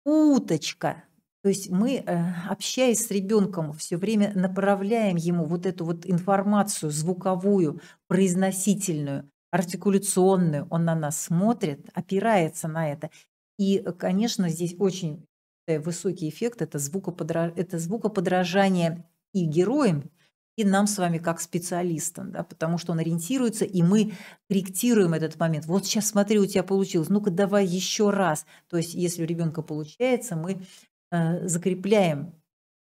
Speaker 2: уточка, то есть мы, э, общаясь с ребенком, все время направляем ему вот эту вот информацию звуковую, произносительную, артикуляционную. Он на нас смотрит, опирается на это. И, конечно, здесь очень э, высокий эффект – это, звукоподра... это звукоподражание и героям, и нам с вами как специалистам, да, потому что он ориентируется, и мы корректируем этот момент. Вот сейчас смотри, у тебя получилось, ну-ка давай еще раз. То есть если у ребенка получается, мы Э, закрепляем,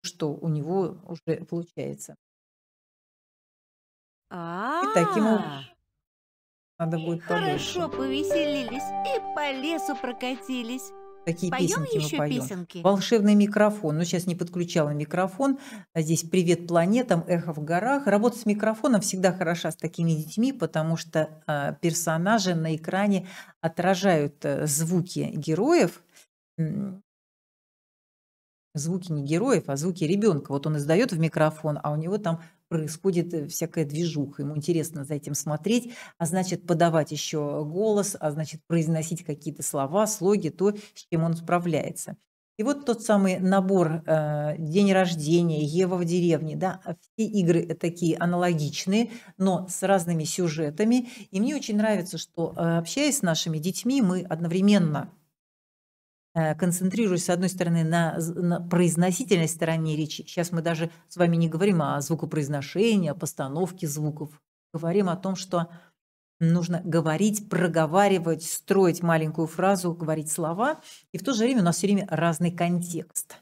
Speaker 2: что у него уже получается.
Speaker 3: А, -а, И таким а. образом
Speaker 2: надо будет подольше. Хорошо повеселились
Speaker 3: и по лесу прокатились.
Speaker 2: Такие поем песенки еще мы поем. Песенки? Волшебный микрофон. Ну, сейчас не подключала микрофон. А здесь привет планетам, эхо в горах. Работа с микрофоном всегда хороша с такими детьми, потому что э, персонажи на экране отражают э, звуки героев звуки не героев, а звуки ребенка. Вот он издает в микрофон, а у него там происходит э, всякая движуха. Ему интересно за этим смотреть, а значит подавать еще голос, а значит произносить какие-то слова, слоги, то, с чем он справляется. И вот тот самый набор э, «День рождения», «Ева в деревне», да, а все игры э, такие аналогичные, но с разными сюжетами. И мне очень нравится, что э, общаясь с нашими детьми, мы одновременно – Э, концентрируюсь с одной стороны, на, на произносительной стороне речи. Сейчас мы даже с вами не говорим о звукопроизношении, о постановке звуков. Говорим о том, что нужно говорить, проговаривать, строить маленькую фразу, говорить слова. И в то же время у нас все время разный контекст.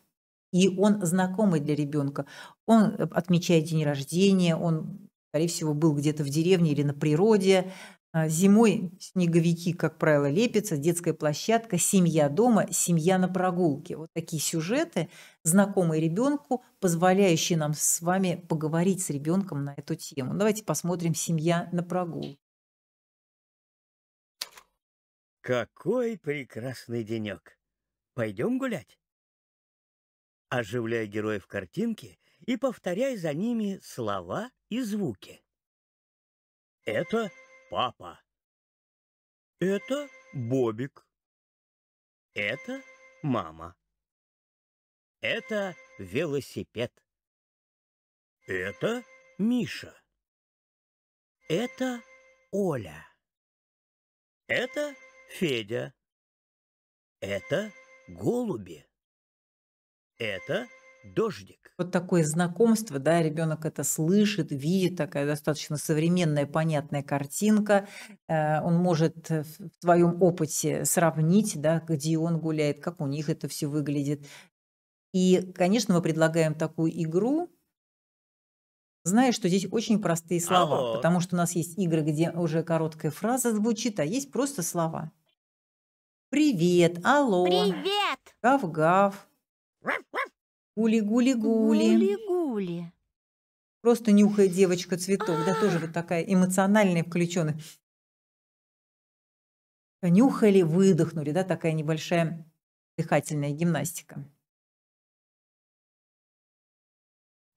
Speaker 2: И он знакомый для ребенка. Он э, отмечает день рождения, он, скорее всего, был где-то в деревне или на природе, а, зимой снеговики, как правило, лепятся, детская площадка, семья дома, семья на прогулке. Вот такие сюжеты, знакомые ребенку, позволяющие нам с вами поговорить с ребенком на эту тему. Давайте посмотрим
Speaker 1: «Семья на прогулке».
Speaker 4: Какой прекрасный денек! Пойдем гулять? Оживляй героев картинки и повторяй за ними слова и звуки. Это папа. Это Бобик.
Speaker 1: Это мама. Это
Speaker 4: велосипед. Это Миша. Это Оля. Это Федя.
Speaker 1: Это голуби. Это
Speaker 2: дождик. Вот такое знакомство, да, ребенок это слышит, видит, такая достаточно современная, понятная картинка. Э, он может в своем опыте сравнить, да, где он гуляет, как у них это все выглядит. И, конечно, мы предлагаем такую игру, зная, что здесь очень простые
Speaker 1: а слова, Алло. потому
Speaker 2: что у нас есть игры, где уже короткая фраза звучит, а есть просто слова. Привет, алло. Привет. Гав-гав. Гули-гули-гули. Гули-гули. Просто нюхает девочка цветок, да тоже вот такая
Speaker 1: эмоциональная, включенная. Понюхали, выдохнули, да, такая небольшая дыхательная гимнастика.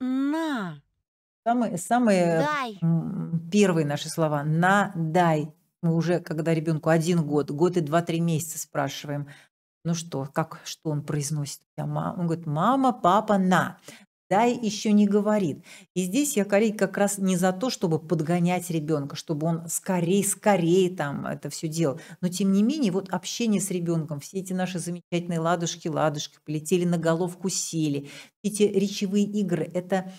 Speaker 1: На. Самые, самые дай.
Speaker 2: первые наши слова. На, дай. Мы уже, когда ребенку один год, год и два-три месяца спрашиваем, ну что, как, что он произносит? Я Он говорит, мама, папа, на. Да, и еще не говорит. И здесь я, коллеги, как раз не за то, чтобы подгонять ребенка, чтобы он скорее, скорее там это все делал. Но тем не менее, вот общение с ребенком, все эти наши замечательные ладушки, ладушки, полетели на головку, сели, эти речевые игры, это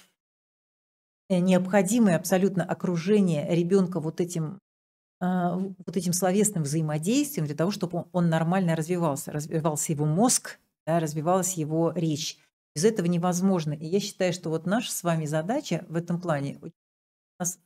Speaker 2: э, необходимое абсолютно окружение ребенка вот этим а, вот этим словесным взаимодействием для того, чтобы он нормально развивался, развивался его мозг, да, развивалась его речь. Без этого невозможно. И я считаю, что вот наша с вами задача в этом плане у нас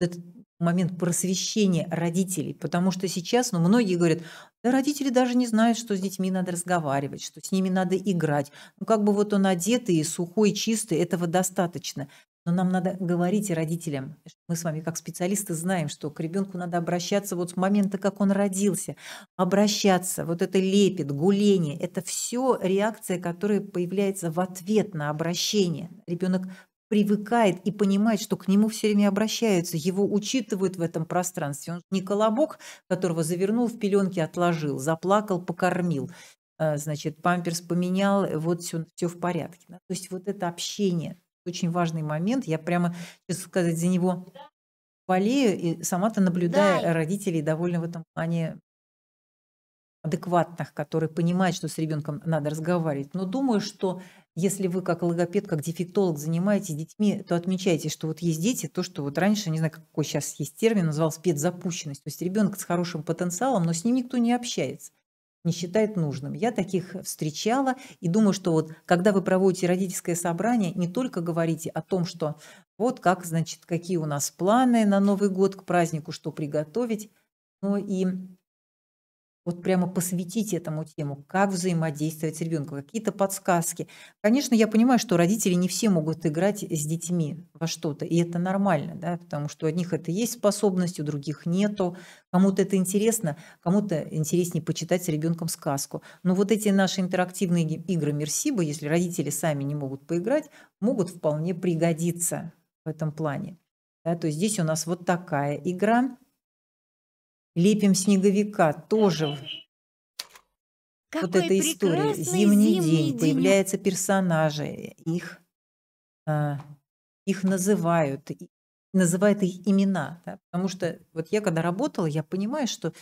Speaker 2: этот момент просвещения родителей, потому что сейчас, ну, многие говорят, да родители даже не знают, что с детьми надо разговаривать, что с ними надо играть. Ну, как бы вот он одетый, сухой, чистый, этого достаточно. Но нам надо говорить родителям. Мы с вами как специалисты знаем, что к ребенку надо обращаться вот с момента, как он родился. Обращаться, вот это лепет, гуление, это все реакция, которая появляется в ответ на обращение. Ребенок привыкает и понимает, что к нему все время обращаются, его учитывают в этом пространстве. Он не колобок, которого завернул в пеленки, отложил, заплакал, покормил, э, значит, памперс поменял, вот все, все в порядке. То есть вот это общение, очень важный момент. Я прямо, честно сказать, за него болею. И сама-то наблюдая да. родителей довольно в этом плане адекватных, которые понимают, что с ребенком надо разговаривать. Но думаю, что если вы как логопед, как дефектолог занимаетесь детьми, то отмечайте, что вот есть дети, то, что вот раньше, не знаю, какой сейчас есть термин, называл спецзапущенность. То есть ребенок с хорошим потенциалом, но с ним никто не общается не считает нужным. Я таких встречала и думаю, что вот когда вы проводите родительское собрание, не только говорите о том, что вот как, значит, какие у нас планы на Новый год к празднику, что приготовить, но и вот прямо посвятить этому тему, как взаимодействовать с ребенком, какие-то подсказки. Конечно, я понимаю, что родители не все могут играть с детьми во что-то, и это нормально, да, потому что у одних это есть способность, у других нету. Кому-то это интересно, кому-то интереснее почитать с ребенком сказку. Но вот эти наши интерактивные игры Мерсиба, если родители сами не могут поиграть, могут вполне пригодиться в этом плане. Да, то есть здесь у нас вот такая игра – лепим снеговика тоже.
Speaker 1: Какой вот эта история. Зимний, зимний день. день. Появляются
Speaker 2: персонажи. Их, а, их называют. Называют их имена.
Speaker 1: Да? Потому что вот я когда работала, я понимаю, что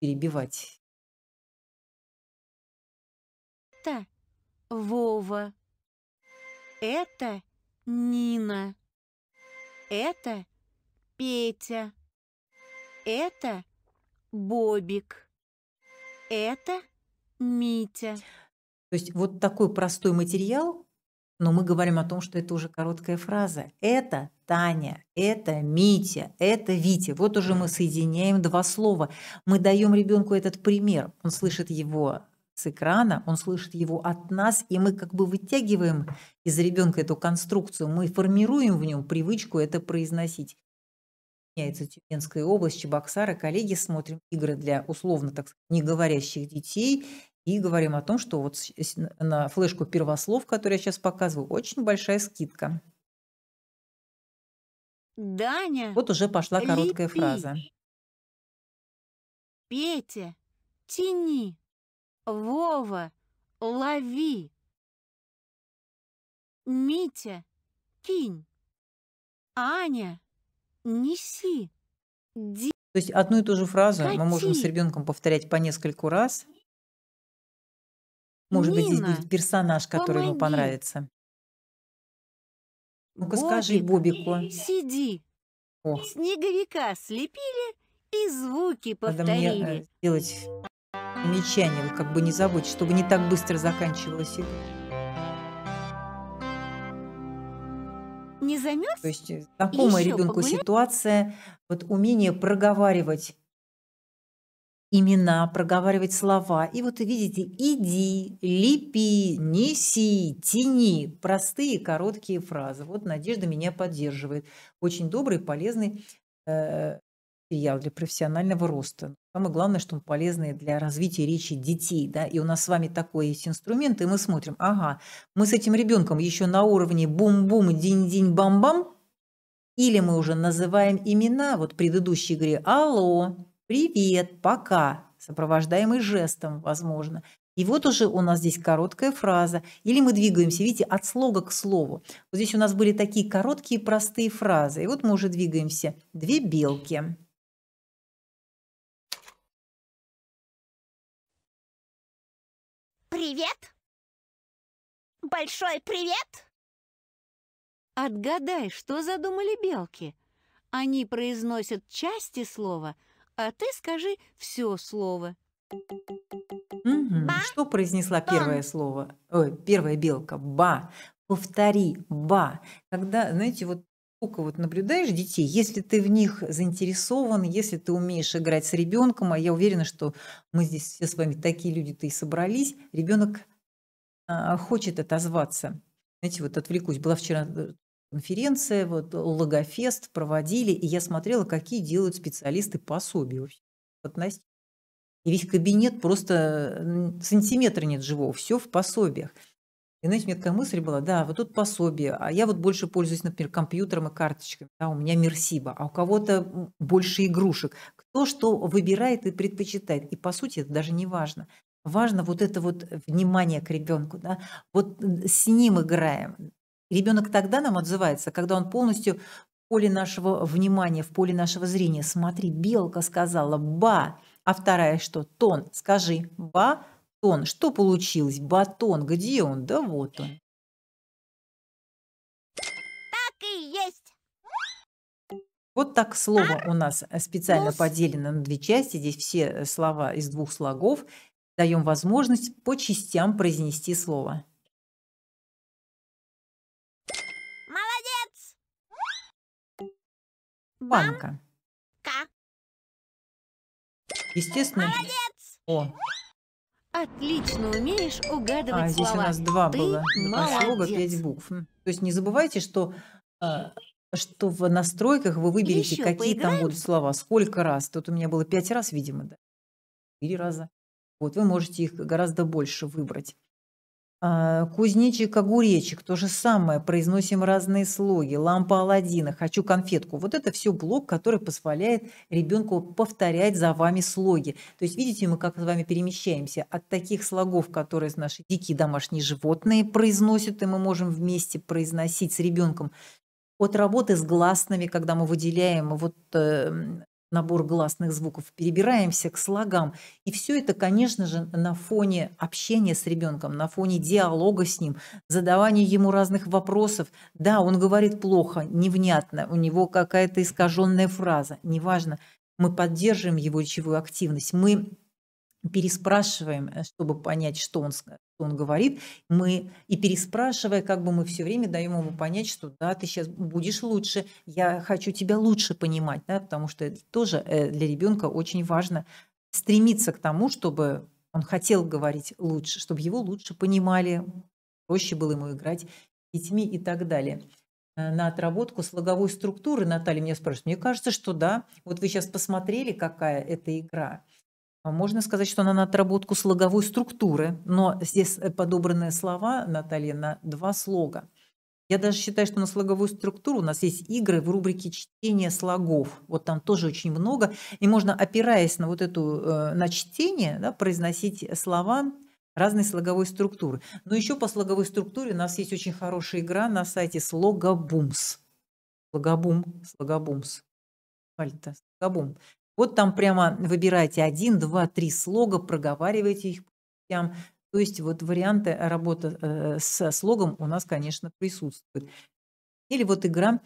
Speaker 1: перебивать. Это Вова.
Speaker 3: Это Нина. Это Петя. Это Бобик. Это Митя.
Speaker 2: То есть вот такой простой материал, но мы говорим о том, что это уже короткая фраза. Это Таня, это Митя, это Витя. Вот уже мы соединяем два слова. Мы даем ребенку этот пример. Он слышит его с экрана, он слышит его от нас, и мы как бы вытягиваем из ребенка эту конструкцию, мы формируем в нем привычку это произносить меняется Тюменская область, Чебоксары. Коллеги, смотрим игры для условно так сказать, говорящих детей и говорим о том, что вот на флешку первослов,
Speaker 1: которую я сейчас показываю, очень большая скидка.
Speaker 3: Даня,
Speaker 1: вот уже пошла
Speaker 2: короткая лепи. фраза.
Speaker 3: Петя, тяни. Вова, лови. Митя, кинь. Аня, Неси. Ди...
Speaker 2: То есть одну и ту же фразу Кати. мы можем с ребенком повторять по нескольку раз.
Speaker 1: Может Нина, быть, здесь будет
Speaker 2: персонаж, который помоги. ему понравится. Ну-ка Бобик, скажи Бобику.
Speaker 3: Сиди. О. Снеговика слепили и звуки повторили. Надо мне
Speaker 2: э, сделать замечание, как бы не забыть, чтобы не так быстро заканчивалась игра.
Speaker 3: не замерз? То есть э, знакомая ребенку
Speaker 2: погулять? ситуация, вот умение проговаривать имена, проговаривать слова. И вот видите, иди, лепи, неси, тяни. Простые, короткие фразы. Вот Надежда меня поддерживает. Очень добрый, полезный материал э, э, для профессионального роста. Самое главное, что мы полезный для развития речи детей. Да? И у нас с вами такой есть инструмент, и мы смотрим, ага, мы с этим ребенком еще на уровне бум-бум, динь-динь-бам-бам, или мы уже называем имена, вот в предыдущей игре «Алло», «Привет», «Пока», сопровождаемый жестом, возможно. И вот уже у нас здесь короткая фраза. Или мы двигаемся, видите, от слога к слову. Вот здесь у нас были такие короткие простые фразы. И вот мы уже
Speaker 1: двигаемся. Две белки. «Привет!»
Speaker 3: «Большой привет!» Отгадай, что задумали белки. Они произносят части слова, а ты скажи все слово.
Speaker 2: Угу. что произнесла первое слово? Ой, первая белка. Ба. Повтори. Ба. Когда, знаете, вот сколько вот наблюдаешь детей, если ты в них заинтересован, если ты умеешь играть с ребенком, а я уверена, что мы здесь все с вами такие люди-то и собрались, ребенок а, хочет отозваться. Знаете, вот отвлекусь, была вчера э, конференция, вот логофест проводили, и я смотрела, какие делают специалисты пособия вообще. Вот И весь кабинет просто э, сантиметра нет живого, все в пособиях. И знаете, у меня такая мысль была, да, вот тут пособие, а я вот больше пользуюсь, например, компьютером и карточками, да, у меня Мерсиба, а у кого-то больше игрушек. Кто что выбирает и предпочитает. И по сути это даже не важно. Важно вот это вот внимание к ребенку, да, вот с ним играем. Ребенок тогда нам отзывается, когда он полностью в поле нашего внимания, в поле нашего зрения. Смотри, белка сказала «ба», а вторая что? Тон. Скажи «ба», Батон, что получилось? Батон, где он? Да вот он.
Speaker 1: Так и есть.
Speaker 2: Вот так слово а, у нас э, специально поделено на две части. Здесь все э, слова из
Speaker 1: двух слогов. Даем возможность по частям произнести слово. Молодец! Банка. Естественно. Молодец! О, Отлично умеешь угадывать а, здесь у нас два Ты было. Слога, пять букв.
Speaker 2: То есть не забывайте, что э, что в настройках вы выберете, Еще какие поиграем? там будут слова, сколько раз. Тут у меня было пять раз, видимо, да. Четыре раза. Вот вы можете их гораздо больше выбрать. А, кузнечик, огуречек, то же самое, произносим разные слоги, лампа Алладина, хочу конфетку. Вот это все блок, который позволяет ребенку повторять за вами слоги. То есть видите, мы как с вами перемещаемся от таких слогов, которые наши дикие домашние животные произносят, и мы можем вместе произносить с ребенком, от работы с гласными, когда мы выделяем вот э, набор гласных звуков, перебираемся к слогам. И все это, конечно же, на фоне общения с ребенком, на фоне диалога с ним, задавания ему разных вопросов. Да, он говорит плохо, невнятно, у него какая-то искаженная фраза, неважно. Мы поддерживаем его речевую активность, мы переспрашиваем, э, чтобы понять, что он что он говорит, мы и переспрашивая, как бы мы все время даем ему понять, что да, ты сейчас будешь лучше, я хочу тебя лучше понимать, да, потому что это тоже э, для ребенка очень важно стремиться к тому, чтобы он хотел говорить лучше, чтобы его лучше понимали, проще было ему играть с детьми и так далее э, на отработку слоговой структуры. Наталья меня спрашивает, мне кажется, что да. Вот вы сейчас посмотрели, какая это игра. А можно сказать, что она на отработку слоговой структуры, но здесь э, подобранные слова, Наталья, на два слога. Я даже считаю, что на слоговую структуру у нас есть игры в рубрике чтения слогов. Вот там тоже очень много. И можно, опираясь на вот эту, э, на чтение, да, произносить слова разной слоговой структуры. Но еще по слоговой структуре у нас есть очень хорошая игра на сайте Слогобумс. Слогобум, Слогобумс. Альта, Слогобум. Вот там прямо выбирайте один, два, три слога, проговаривайте их. То есть вот варианты э, работы э, со слогом у нас, конечно, присутствуют. Или вот игра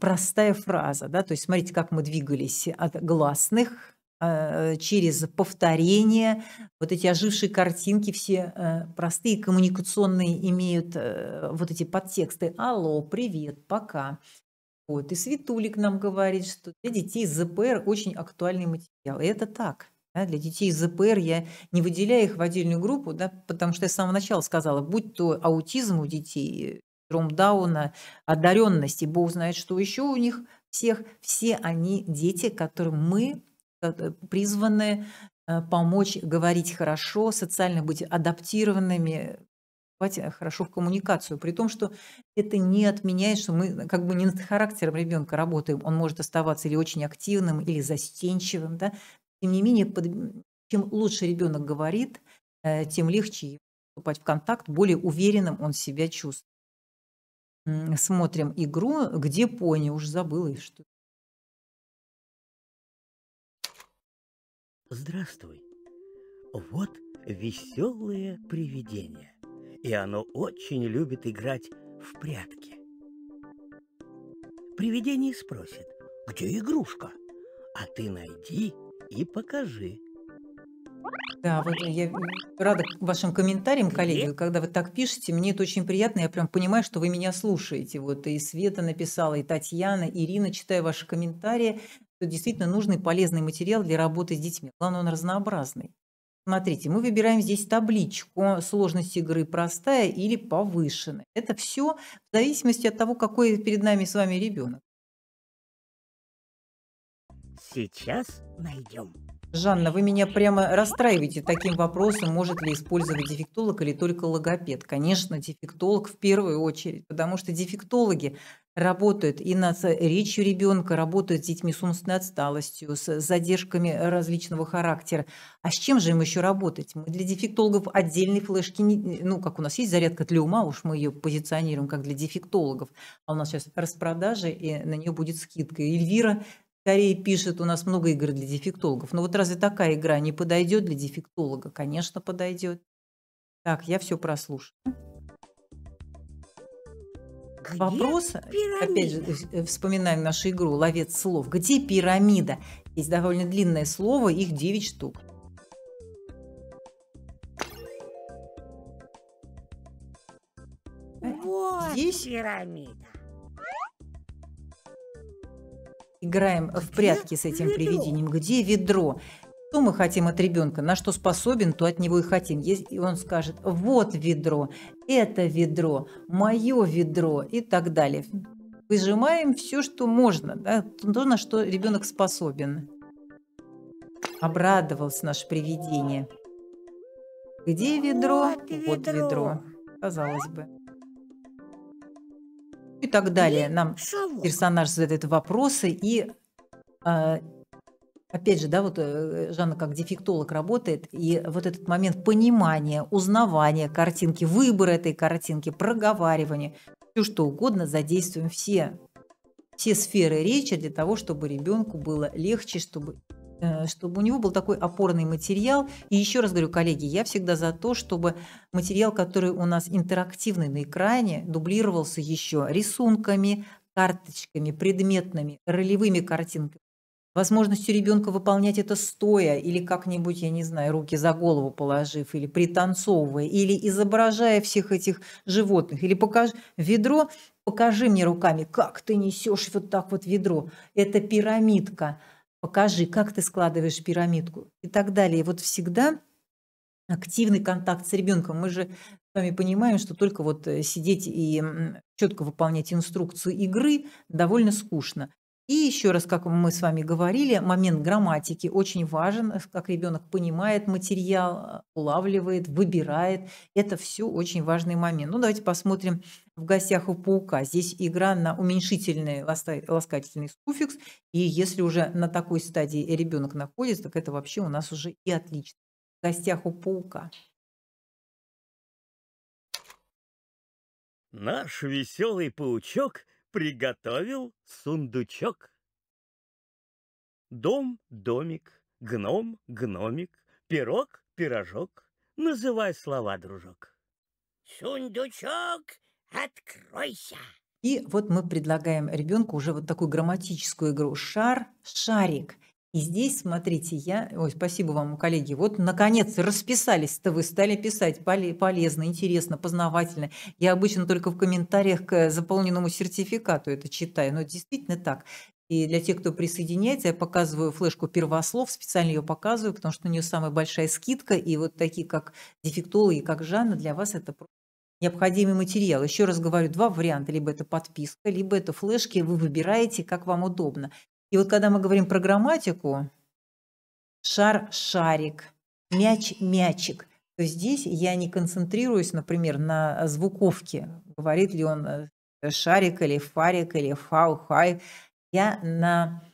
Speaker 2: «Простая фраза». Да? То есть смотрите, как мы двигались от гласных э, через повторение. Вот эти ожившие картинки все э, простые, коммуникационные, имеют вот эти подтексты «Алло», «Привет», «Пока». Вот. И Светулик нам говорит, что для детей из ЗПР очень актуальный материал. И это так. Да, для детей из ЗПР я не выделяю их в отдельную группу, да, потому что я с самого начала сказала, будь то аутизм у детей, синдром одаренности, бог знает, что еще у них всех, все они дети, которым мы э, э, призваны э, помочь говорить хорошо, социально быть адаптированными, вступать э, хорошо в коммуникацию, при том, что это не отменяет, что мы как бы не над характером ребенка работаем. Он может оставаться или очень активным, или застенчивым. Да? Тем не менее, под... чем лучше ребенок говорит, э, тем легче вступать в контакт, более уверенным он себя
Speaker 1: чувствует. Смотрим игру, где пони, уж забыла и что. Здравствуй.
Speaker 4: Вот веселое привидение и оно очень любит играть в прятки. Привидение спросит, где игрушка? А ты найди и покажи.
Speaker 2: Да, вот я рада вашим комментариям, коллеги. Когда вы так пишете, мне это очень приятно. Я прям понимаю, что вы меня слушаете. Вот и Света написала, и Татьяна, и Ирина, читая ваши комментарии, это действительно нужный полезный материал для работы с детьми. Главное, он разнообразный. Смотрите, мы выбираем здесь табличку «Сложность игры простая» или «Повышенная». Это все в зависимости от того, какой перед нами с вами ребенок.
Speaker 1: Сейчас найдем.
Speaker 2: Жанна, вы меня прямо расстраиваете таким вопросом, может ли использовать дефектолог или только логопед. Конечно, дефектолог в первую очередь, потому что дефектологи работают и над речью ребенка, работают с детьми с умственной отсталостью, с задержками различного характера. А с чем же им еще работать? Мы для дефектологов отдельной флешки, не, ну, как у нас есть зарядка для ума, уж мы ее позиционируем как для дефектологов. А у нас сейчас распродажи, и на нее будет скидка. Эльвира Скорее пишет, у нас много игр для дефектологов. Но вот разве такая игра не подойдет для дефектолога? Конечно, подойдет. Так, я все прослушала вопрос, пирамида? опять же, э, вспоминаем нашу игру «Ловец слов». Где пирамида? Есть довольно длинное слово, их 9 штук.
Speaker 3: Э, вот Здесь пирамида.
Speaker 2: Играем в прятки с этим ведро? привидением. Где ведро? что мы хотим от ребенка, на что способен, то от него и хотим. И он скажет, вот ведро, это ведро, мое ведро и так далее. Выжимаем все, что можно, да, то, на что ребенок способен. Обрадовался наше привидение. Где ведро? Вот ведро. ведро. Казалось бы. И так далее. Нам персонаж задает вопросы и а, Опять же, да, вот э, Жанна как дефектолог работает, и вот этот момент понимания, узнавания картинки, выбора этой картинки, проговаривания, все что угодно задействуем все, все сферы речи для того, чтобы ребенку было легче, чтобы э, чтобы у него был такой опорный материал. И еще раз говорю, коллеги, я всегда за то, чтобы материал, который у нас интерактивный на экране, дублировался еще рисунками, карточками, предметными, ролевыми картинками, возможностью ребенка выполнять это стоя или как-нибудь, я не знаю, руки за голову положив, или пританцовывая, или изображая всех этих животных, или покажи ведро, покажи мне руками, как ты несешь вот так вот ведро. Это пирамидка. Покажи, как ты складываешь пирамидку и так далее. Вот всегда активный контакт с ребенком. Мы же с вами понимаем, что только вот э, сидеть и четко выполнять инструкцию игры довольно скучно. И еще раз, как мы с вами говорили, момент грамматики очень важен, э, как ребенок понимает материал, э, улавливает, выбирает. Это все очень важный момент. Ну, давайте посмотрим в гостях у паука. Здесь игра на уменьшительный ласкательный суффикс. И если уже на такой стадии ребенок находится, так это вообще у нас уже и отлично.
Speaker 1: В гостях у паука.
Speaker 4: Наш веселый паучок – приготовил сундучок. Дом, домик, гном, гномик, пирог, пирожок. Называй слова, дружок. Сундучок, откройся.
Speaker 2: И вот мы предлагаем ребенку уже вот такую грамматическую игру «шар», «шарик». И здесь, смотрите, я... Ой, спасибо вам, коллеги. Вот, наконец, расписались-то вы, стали писать полезно, интересно, познавательно. Я обычно только в комментариях к э, заполненному сертификату это читаю, но действительно так. И для тех, кто присоединяется, я показываю флешку первослов, специально ее показываю, потому что у нее самая большая скидка, и вот такие, как дефектологи, как Жанна, для вас это необходимый материал. Еще раз говорю, два варианта. Либо это подписка, либо это флешки. Вы выбираете, как вам удобно. И вот когда мы говорим про грамматику, шар – шарик, мяч – мячик, то здесь я не концентрируюсь, например, на звуковке, говорит ли он э, шарик или фарик или фау-хай. Я на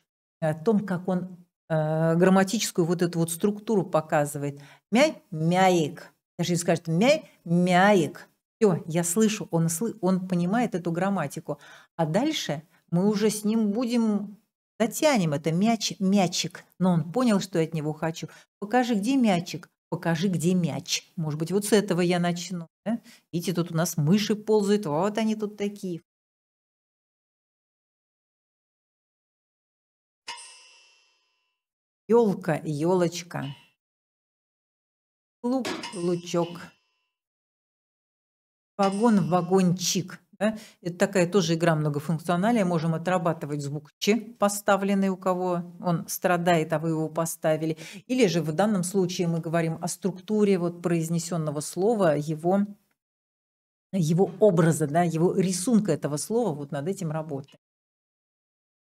Speaker 2: э, том, как он э, грамматическую вот эту вот структуру показывает. Мяй – мяик. Даже если скажет мяй – мяик. Все, я слышу, он, он понимает эту грамматику. А дальше мы уже с ним будем Затянем это мяч, мячик. Но он понял, что я от него хочу. Покажи, где мячик.
Speaker 1: Покажи, где мяч. Может быть, вот с этого я начну. Да? Видите, тут у нас мыши ползают. Вот они тут такие. Елка, елочка. Лук, лучок. Вагон,
Speaker 2: вагончик. Да? Это такая тоже игра многофункциональная. Можем отрабатывать звук Ч, поставленный у кого он страдает, а вы его поставили. Или же в данном случае мы говорим о структуре вот произнесенного слова, его его образа, да, его рисунка этого слова, вот над этим работаем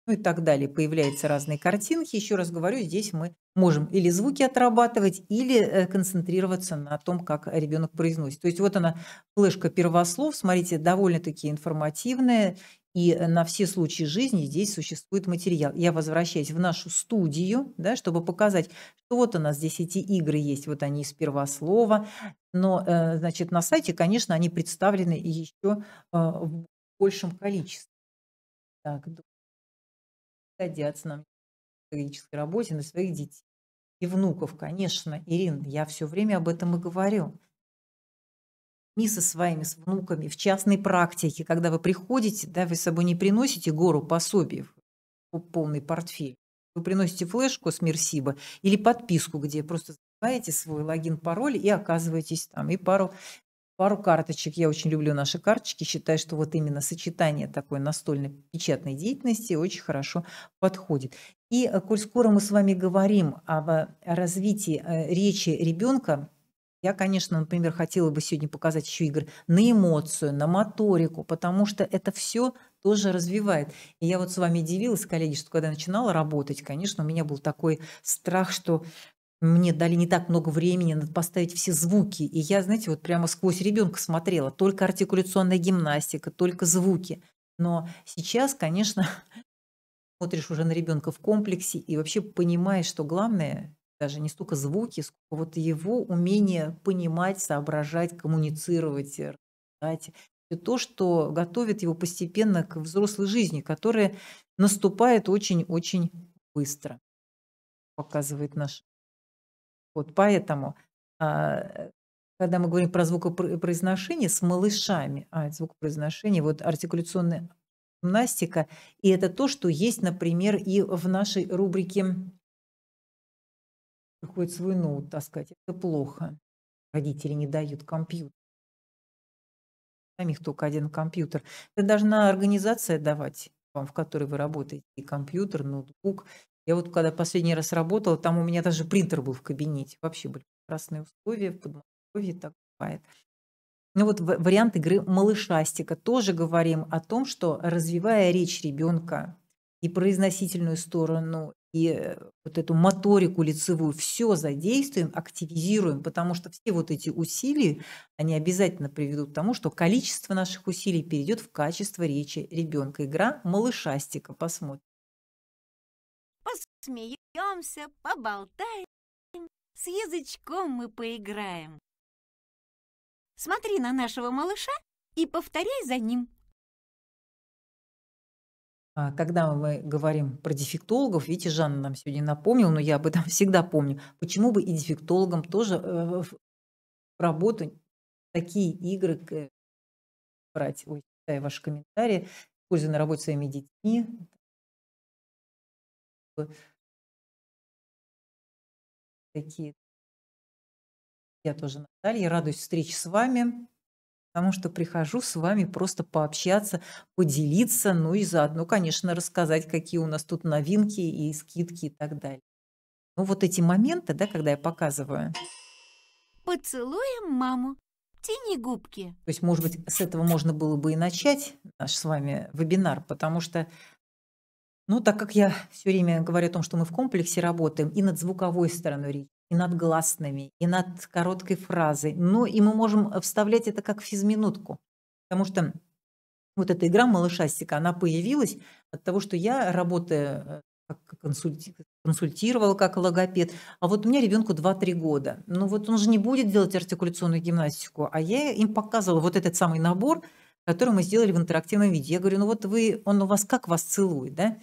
Speaker 2: ну и так далее. Появляются разные картинки. Еще раз говорю, здесь мы можем или звуки отрабатывать, или э, концентрироваться на том, как ребенок произносит. То есть вот она, флешка первослов, смотрите, довольно-таки информативная, и э, на все случаи жизни здесь существует материал. Я возвращаюсь в нашу студию, да, чтобы показать, что вот у нас здесь эти игры есть, вот они из первослова, но, э, значит, на сайте, конечно, они представлены еще
Speaker 1: в большем количестве. Так, пригодятся нам педагогической работе на своих детей и внуков, конечно, Ирина, я
Speaker 2: все время об этом и говорю. Мы со своими, с внуками в частной практике, когда вы приходите, да, вы с собой не приносите гору пособий, полный портфель. Вы приносите флешку с Мерсиба или подписку, где просто забываете свой логин, пароль и оказываетесь там, и пару пару карточек. Я очень люблю наши карточки. Считаю, что вот именно сочетание такой настольной печатной деятельности очень хорошо подходит. И э, коль скоро мы с вами говорим об развитии э, речи ребенка, я, конечно, например, хотела бы сегодня показать еще игры на эмоцию, на моторику, потому что это все тоже развивает. И я вот с вами удивилась коллеги, что когда начинала работать, конечно, у меня был такой страх, что мне дали не так много времени, надо поставить все звуки. И я, знаете, вот прямо сквозь ребенка смотрела. Только артикуляционная гимнастика, только звуки. Но сейчас, конечно, [LAUGHS] смотришь уже на ребенка в комплексе и вообще понимаешь, что главное даже не столько звуки, сколько вот его умение понимать, соображать, коммуницировать, э, рассказать. то, что готовит его постепенно к взрослой жизни, которая наступает очень-очень быстро, показывает наш вот поэтому, а, когда мы говорим про звукопроизношение с малышами, а, звукопроизношение, вот артикуляционная гимнастика, и это то, что есть, например, и
Speaker 1: в нашей рубрике приходит свой ноут таскать. Это плохо. Родители не дают компьютер. Самих только один
Speaker 2: компьютер. Это должна организация давать вам, в которой вы работаете, и компьютер, ноутбук, я вот когда последний раз работала, там у меня даже принтер был в кабинете. Вообще были прекрасные условия, в Подмосковье так бывает. Ну вот вариант игры «Малышастика». Тоже говорим о том, что развивая речь ребенка и произносительную сторону, и э, вот эту моторику лицевую, все задействуем, активизируем, потому что все вот эти усилия, они обязательно приведут к тому, что количество наших усилий перейдет в качество речи ребенка. Игра «Малышастика». Посмотрим
Speaker 3: посмеемся, поболтаем, с язычком мы поиграем. Смотри на нашего малыша и повторяй за ним.
Speaker 1: А, когда мы говорим про
Speaker 2: дефектологов, видите, Жанна нам сегодня напомнила, но я об этом [LAUGHS] всегда помню, почему бы и дефектологам тоже
Speaker 1: э, в работу такие игры брать. Ой, читаю ваши комментарии. Использую на работе своими детьми какие. Я тоже Наталья, радуюсь встрече с вами, потому что прихожу с вами просто
Speaker 2: пообщаться, поделиться, ну и заодно, конечно, рассказать, какие у нас тут новинки и скидки и так далее. Ну вот эти моменты, да, когда я показываю.
Speaker 3: Поцелуем маму. Тяни губки.
Speaker 2: То есть, может быть, с этого можно было бы и начать наш с вами вебинар, потому что ну, так как я все время говорю о том, что мы в комплексе работаем и над звуковой стороной речи, и над гласными, и над короткой фразой, но ну и мы можем э, вставлять это как физминутку, потому что вот эта игра «Малышастика», она появилась от того, что я, работаю э, как консульти... консультировала как логопед. А вот у меня ребенку 2-3 года. Ну вот он же не будет делать артикуляционную гимнастику. А я им показывала вот этот самый набор, который мы сделали в интерактивном виде. Я говорю, ну вот вы, он у вас как вас целует, да?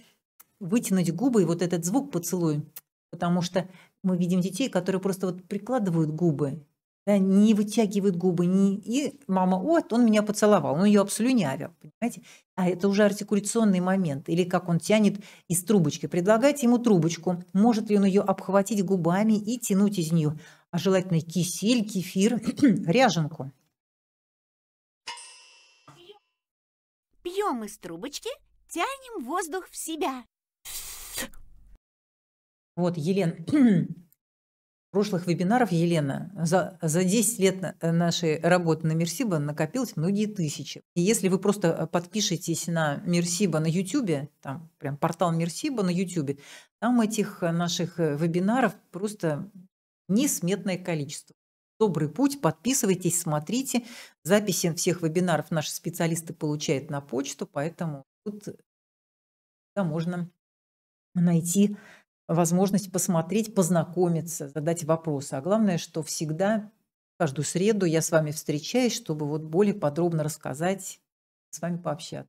Speaker 2: вытянуть губы и вот этот звук поцелуй. Потому что мы видим детей, которые просто вот прикладывают губы, да, не вытягивают губы. Не... И мама, вот, он меня поцеловал, он ее обслюнявил, понимаете? А это уже артикуляционный момент. Или как он тянет из трубочки. Предлагайте ему трубочку. Может ли он ее обхватить губами и тянуть из нее? А желательно кисель, кефир, [CLEARS THROAT] ряженку.
Speaker 3: Пьем из трубочки, тянем воздух в себя.
Speaker 2: Вот, Елен, [CLEARS THROAT] прошлых вебинаров, Елена, за, за 10 лет э, нашей работы на Мерсиба накопилось многие тысячи. И если вы просто э, подпишетесь на Мерсиба на YouTube, там прям портал Мерсиба на YouTube, там этих э, наших вебинаров просто несметное количество. Добрый путь, подписывайтесь, смотрите. Записи всех вебинаров наши специалисты получают на почту, поэтому тут да, можно найти возможность посмотреть, познакомиться, задать вопросы. А главное, что всегда, каждую среду я с вами встречаюсь, чтобы вот более подробно рассказать, с вами пообщаться.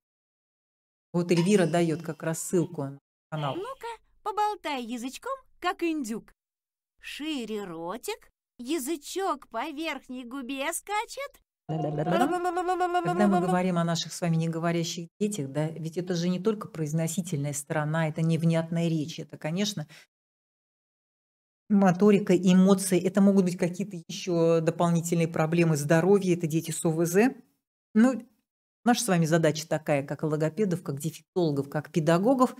Speaker 2: Вот Эльвира дает как раз ссылку на канал.
Speaker 3: Ну-ка, поболтай язычком, как индюк. Шире ротик, язычок по верхней губе скачет, когда мы говорим о
Speaker 2: наших с вами неговорящих детях, да, ведь это же не только произносительная сторона, это невнятная речь, это, конечно, моторика, эмоции, это могут быть какие-то еще дополнительные проблемы здоровья, это дети с ОВЗ. Ну, наша с вами задача такая, как логопедов, как дефектологов, как педагогов,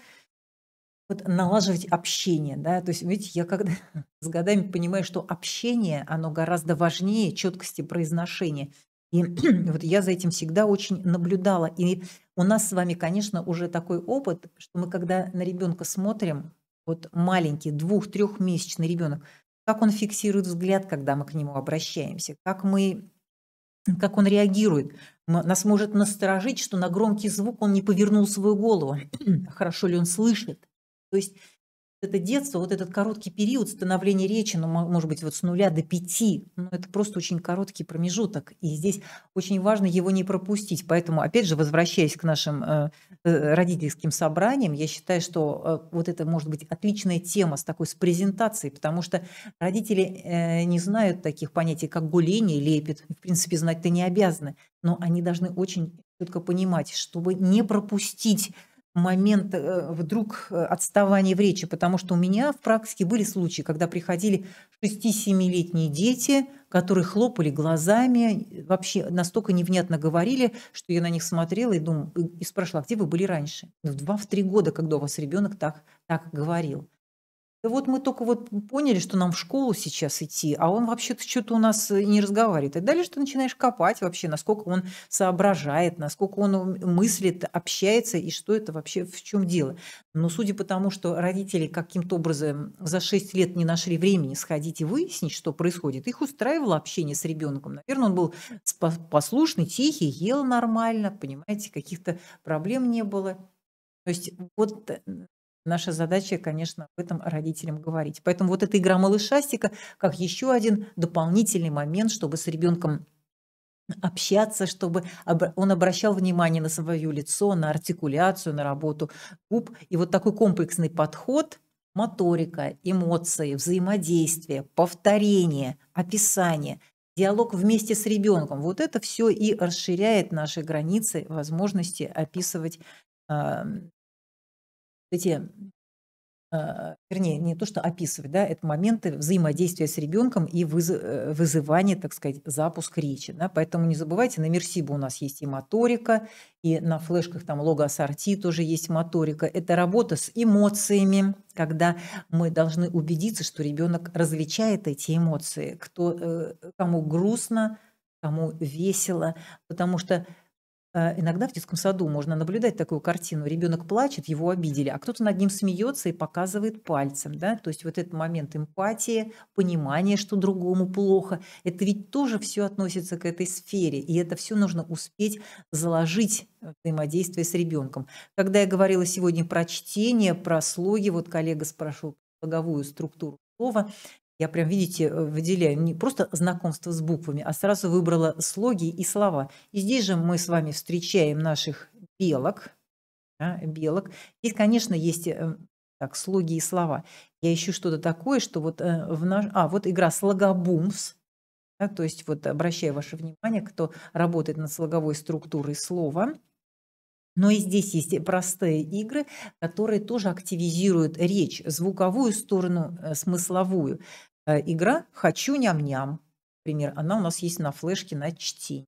Speaker 2: вот налаживать общение, да, то есть, видите, я когда [LAUGHS] с годами понимаю, что общение, оно гораздо важнее четкости произношения. И [CLEARS THROAT] вот я за этим всегда очень наблюдала. И у нас с вами, конечно, уже такой опыт, что мы когда на ребенка смотрим, вот маленький, двух-трехмесячный ребенок, как он фиксирует взгляд, когда мы к нему обращаемся, как мы как он реагирует. Нас может насторожить, что на громкий звук он не повернул свою голову. [CLEARS THROAT] Хорошо ли он слышит? То есть это детство, вот этот короткий период становления речи, ну, может быть, вот с нуля до пяти, ну, это просто очень короткий промежуток. И здесь очень важно его не пропустить. Поэтому, опять же, возвращаясь к нашим э, э, родительским собраниям, я считаю, что э, вот это может быть отличная тема с такой, с презентацией, потому что родители э, не знают таких понятий, как гуление, лепет. В принципе, знать-то не обязаны, но они должны очень четко понимать, чтобы не пропустить момент э, вдруг э, отставания в речи, потому что у меня в практике были случаи, когда приходили 6-7-летние дети, которые хлопали глазами, вообще настолько невнятно говорили, что я на них смотрела и, думала, и спрашивала, «А где вы были раньше? «Ну, в 2-3 года, когда у вас ребенок так, так говорил вот мы только вот поняли, что нам в школу сейчас идти, а он вообще-то что-то у нас э, не разговаривает. И дальше что начинаешь копать вообще, насколько он соображает, насколько он мыслит, общается и что это вообще, в чем дело. Но судя по тому, что родители каким-то образом за 6 лет не нашли времени сходить и выяснить, что происходит, их устраивало общение с ребенком. Наверное, он был послушный, тихий, ел нормально, понимаете, каких-то проблем не было. То есть вот э, наша задача, конечно, об этом родителям говорить. Поэтому вот эта игра малышастика как еще один дополнительный момент, чтобы с ребенком общаться, чтобы он обращал внимание на свое лицо, на артикуляцию, на работу губ. И вот такой комплексный подход – моторика, эмоции, взаимодействие, повторение, описание, диалог вместе с ребенком. Вот это все и расширяет наши границы, возможности описывать эти а, вернее, не то, что описывать, да, это моменты взаимодействия с ребенком и э, вызывание, так сказать, запуск речи. Да? Поэтому не забывайте, на Мерсибу у нас есть и моторика, и на флешках там логосорти тоже есть моторика. Это работа с эмоциями, когда мы должны убедиться, что ребенок различает эти эмоции, кто, э, кому грустно, кому весело, потому что Э, иногда в детском саду можно наблюдать такую картину. Ребенок плачет, его обидели, а кто-то над ним смеется и показывает пальцем. Да? То есть вот этот момент эмпатии, понимания, что другому плохо, это ведь тоже все относится к этой сфере. И это все нужно успеть заложить взаимодействие с ребенком. Когда я говорила сегодня про чтение, про слоги, вот коллега спрашивал слоговую структуру слова, я прям, видите, э, выделяю не просто знакомство с буквами, а сразу выбрала слоги и слова. И здесь же мы с вами встречаем наших белок. Да, белок. Здесь, конечно, есть э, так, слоги и слова. Я ищу что-то такое, что вот э, в наш... А, вот игра слогобумс. Да, то есть вот обращаю ваше внимание, кто работает над слоговой структурой слова, но и здесь есть простые игры, которые тоже активизируют речь, звуковую сторону, э, смысловую. Э, игра «Хочу ням-ням»,
Speaker 1: например, она у нас есть на флешке на чтение.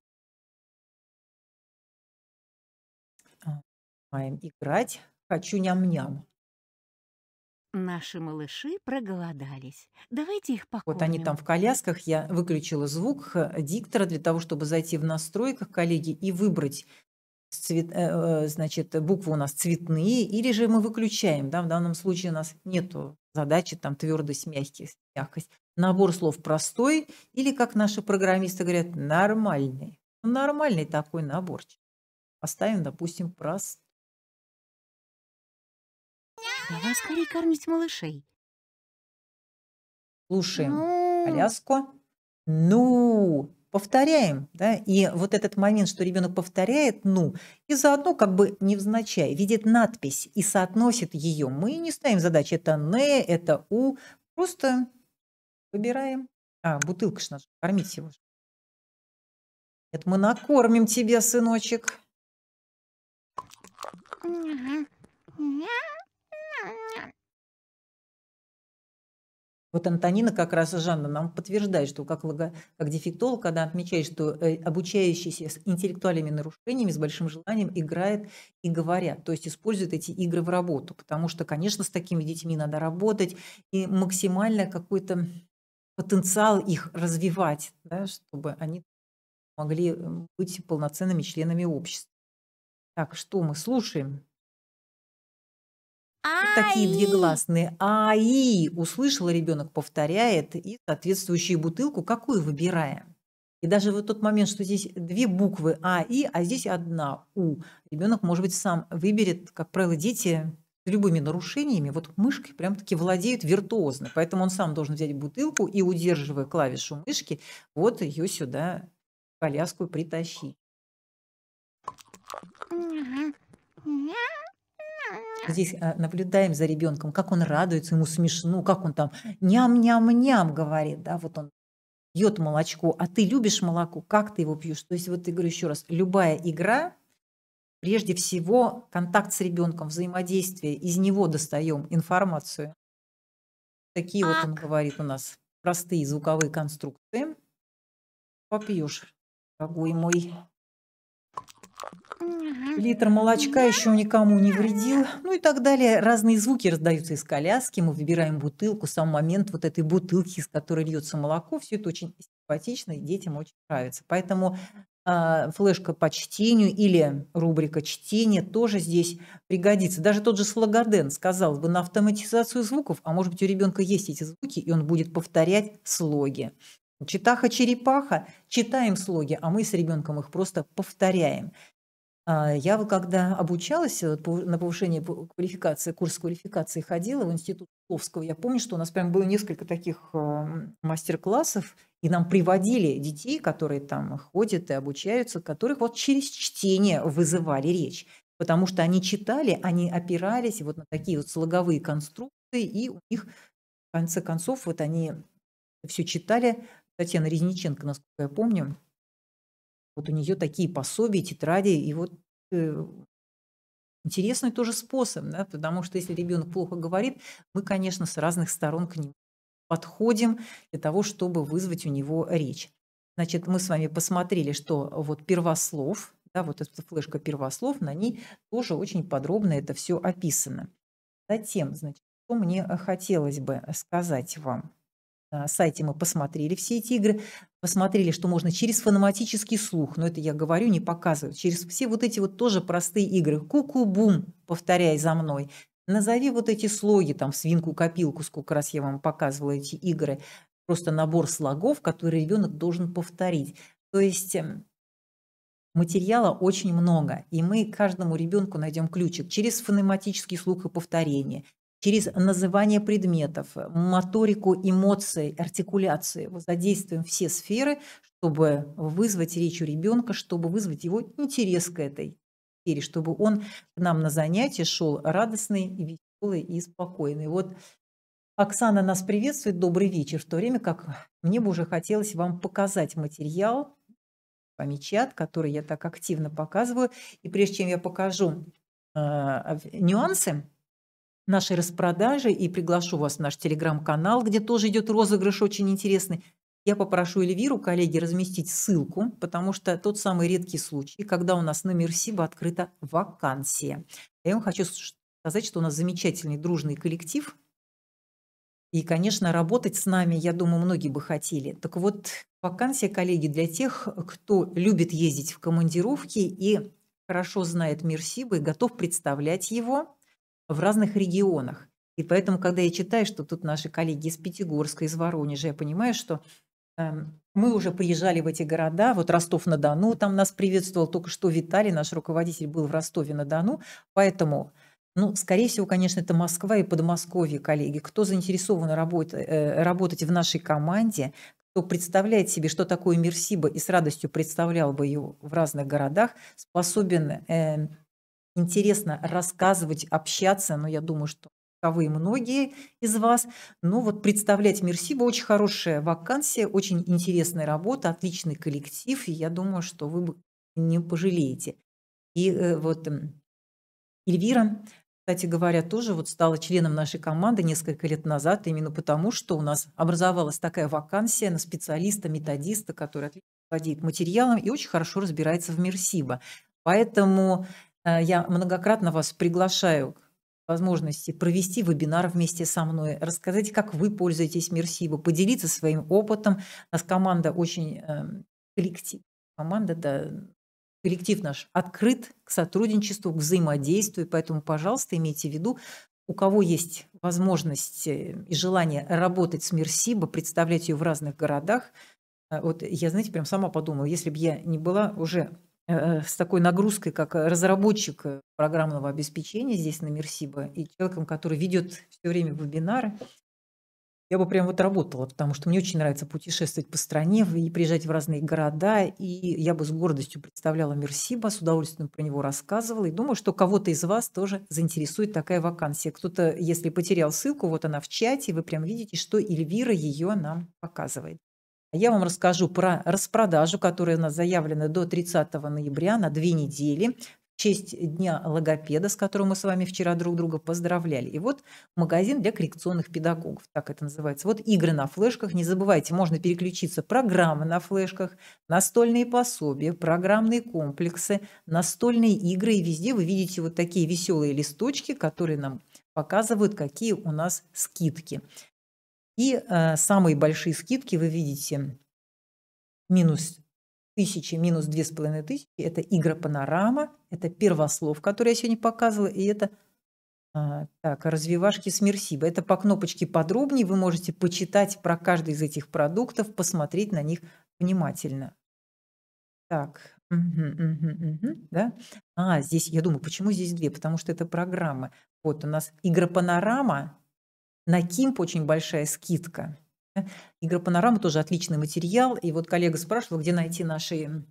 Speaker 1: А, играть «Хочу ням-ням».
Speaker 3: Наши малыши проголодались. Давайте их покормим. Вот они там
Speaker 2: в колясках. Я выключила звук э, диктора для того, чтобы зайти в настройках, коллеги, и выбрать цвет, э, э, значит, буквы у нас цветные, или же мы выключаем, да, в данном случае у нас нету задачи там твердость, мягкость, мягкость. Набор слов простой или, как наши программисты говорят, нормальный. Ну, нормальный такой наборчик.
Speaker 1: Поставим, допустим, прост. Давай скорее кормить малышей. Слушаем ну... коляску.
Speaker 2: Ну, повторяем, да, и вот этот момент, что ребенок повторяет, ну, и заодно как бы невзначай видит надпись и соотносит ее. Мы не ставим задачи, это не, это у, просто выбираем. А, бутылка ж надо
Speaker 1: кормить его. Это мы накормим тебя, сыночек. Mm-hmm.
Speaker 2: Вот Антонина как раз и Жанна нам подтверждает, что как, как дефектолог, она отмечает, что э, обучающиеся с интеллектуальными нарушениями, с большим желанием играет и говорят, то есть используют эти игры в работу, потому что, конечно, с такими детьми надо работать и максимально какой-то потенциал их развивать, да, чтобы они могли э, быть полноценными членами общества. Так, что мы слушаем? Такие две гласные. Аи услышал ребенок, повторяет, и соответствующую бутылку, какую выбираем. И даже вот тот момент, что здесь две буквы А и, а здесь одна У. Ребенок, может быть, сам выберет, как правило, дети с любыми нарушениями, вот мышкой прям-таки владеют виртуозно. Поэтому он сам должен взять бутылку и, удерживая клавишу мышки, вот ее сюда, коляску, притащить. Здесь а, наблюдаем за ребенком, как он радуется, ему смешно, как он там ням-ням-ням говорит, да, вот он пьет молочко, а ты любишь молоко, как ты его пьешь? То есть вот я говорю еще раз, любая игра, прежде всего контакт с ребенком, взаимодействие, из него достаем информацию.
Speaker 1: Такие вот он говорит у нас простые звуковые конструкции. Попьешь, дорогой мой.
Speaker 2: Литр молочка еще никому не вредил. Ну и так далее. Разные звуки раздаются из коляски. Мы выбираем бутылку, сам момент вот этой бутылки, из которой льется молоко. Все это очень симпатично, и детям очень нравится. Поэтому э, флешка по чтению или рубрика чтения тоже здесь пригодится. Даже тот же Слогоден сказал бы на автоматизацию звуков, а может быть у ребенка есть эти звуки, и он будет повторять слоги. Читаха-черепаха, читаем слоги, а мы с ребенком их просто повторяем. А, я вот когда обучалась на повышение квалификации, курс квалификации ходила в институт Словского, я помню, что у нас прям было несколько таких э, мастер-классов, и нам приводили детей, которые там ходят и обучаются, которых вот через чтение вызывали речь, потому что они читали, они опирались вот на такие вот слоговые конструкции, и у них в конце концов вот они все читали, Татьяна Резниченко, насколько я помню, вот у нее такие пособия, тетради, и вот э, интересный тоже способ, да, потому что если ребенок плохо говорит, мы, конечно, с разных сторон к нему подходим для того, чтобы вызвать у него речь. Значит, мы с вами посмотрели, что вот первослов, да, вот эта флешка первослов, на ней тоже очень подробно это все описано. Затем, значит, что мне хотелось бы сказать вам – сайте мы посмотрели все эти игры, посмотрели, что можно через фономатический слух, но это я говорю, не показываю, через все вот эти вот тоже простые игры. Ку-ку-бум, повторяй за мной. Назови вот эти слоги, там, свинку-копилку, сколько раз я вам показывала эти игры. Просто набор слогов, которые ребенок должен повторить. То есть эм, материала очень много, и мы каждому ребенку найдем ключик через фонематический слух и повторение – через называние предметов, моторику эмоций, артикуляции. Мы задействуем все сферы, чтобы вызвать речь у ребенка, чтобы вызвать его интерес к этой сфере, чтобы он к нам на занятие шел радостный, веселый и спокойный. Вот Оксана нас приветствует. Добрый вечер. В то время как мне бы уже хотелось вам показать материал, помечат, который я так активно показываю. И прежде чем я покажу э, нюансы, нашей распродажи и приглашу вас в наш телеграм-канал, где тоже идет розыгрыш очень интересный. Я попрошу Эльвиру, коллеги, разместить ссылку, потому что тот самый редкий случай, когда у нас на Мерсиба открыта вакансия. Я вам хочу сказать, что у нас замечательный дружный коллектив. И, конечно, работать с нами, я думаю, многие бы хотели. Так вот, вакансия, коллеги, для тех, кто любит ездить в командировки и хорошо знает мир и готов представлять его в разных регионах. И поэтому, когда я читаю, что тут наши коллеги из Пятигорска, из Воронежа, я понимаю, что эм, мы уже приезжали в эти города, вот Ростов-на-Дону там нас приветствовал, только что Виталий, наш руководитель, был в Ростове-на-Дону, поэтому, ну, скорее всего, конечно, это Москва и Подмосковье, коллеги. Кто заинтересован работ- э, работать в нашей команде, кто представляет себе, что такое Мерсиба и с радостью представлял бы ее в разных городах, способен эм, интересно рассказывать, общаться, но я думаю, что вы и многие из вас. Но вот представлять мир Сиба очень хорошая вакансия, очень интересная работа, отличный коллектив, и я думаю, что вы бы не пожалеете. И э, вот эм, Эльвира, кстати говоря, тоже вот стала членом нашей команды несколько лет назад, именно потому, что у нас образовалась такая вакансия на специалиста-методиста, который отлично владеет материалом и очень хорошо разбирается в мир Поэтому Э, я многократно вас приглашаю к возможности провести вебинар вместе со мной, рассказать, как вы пользуетесь Мерсибо, поделиться своим опытом. У нас команда очень эм, коллектив, команда, да, коллектив наш открыт к сотрудничеству, к взаимодействию, поэтому, пожалуйста, имейте в виду, у кого есть возможность э, и желание работать с Мерсибо, представлять ее в разных городах, э, вот я, знаете, прям сама подумала, если бы я не была уже Э, с такой нагрузкой, как э, разработчик э, программного обеспечения здесь на Мерсиба и человеком, который ведет все время вебинары, я бы прям вот работала, потому что мне очень нравится путешествовать по стране и приезжать в разные города, и я бы с гордостью представляла Мерсиба, с удовольствием про него рассказывала, и думаю, что кого-то из вас тоже заинтересует такая вакансия. Кто-то, если потерял ссылку, вот она в чате, вы прям видите, что Эльвира ее нам показывает. Я вам расскажу про распродажу, которая у нас заявлена до 30 ноября на две недели в честь Дня логопеда, с которым мы с вами вчера друг друга поздравляли. И вот магазин для коррекционных педагогов, так это называется. Вот игры на флешках, не забывайте, можно переключиться. Программы на флешках, настольные пособия, программные комплексы, настольные игры. И везде вы видите вот такие веселые листочки, которые нам показывают, какие у нас скидки. И э, самые большие скидки вы видите минус тысячи, минус две с половиной тысячи. Это игра панорама, это первослов, который я сегодня показывала, и это а, так, развивашки Смирсиба. Это по кнопочке подробнее. Вы можете почитать про каждый из этих продуктов, посмотреть на них внимательно. Так,
Speaker 1: угу, угу, угу,
Speaker 2: да. А, здесь, я думаю, почему здесь две? Потому что это программы. Вот у нас игропанорама, на Кимп очень большая скидка. Игра «Панорама» тоже отличный материал. И вот коллега спрашивала, где найти наши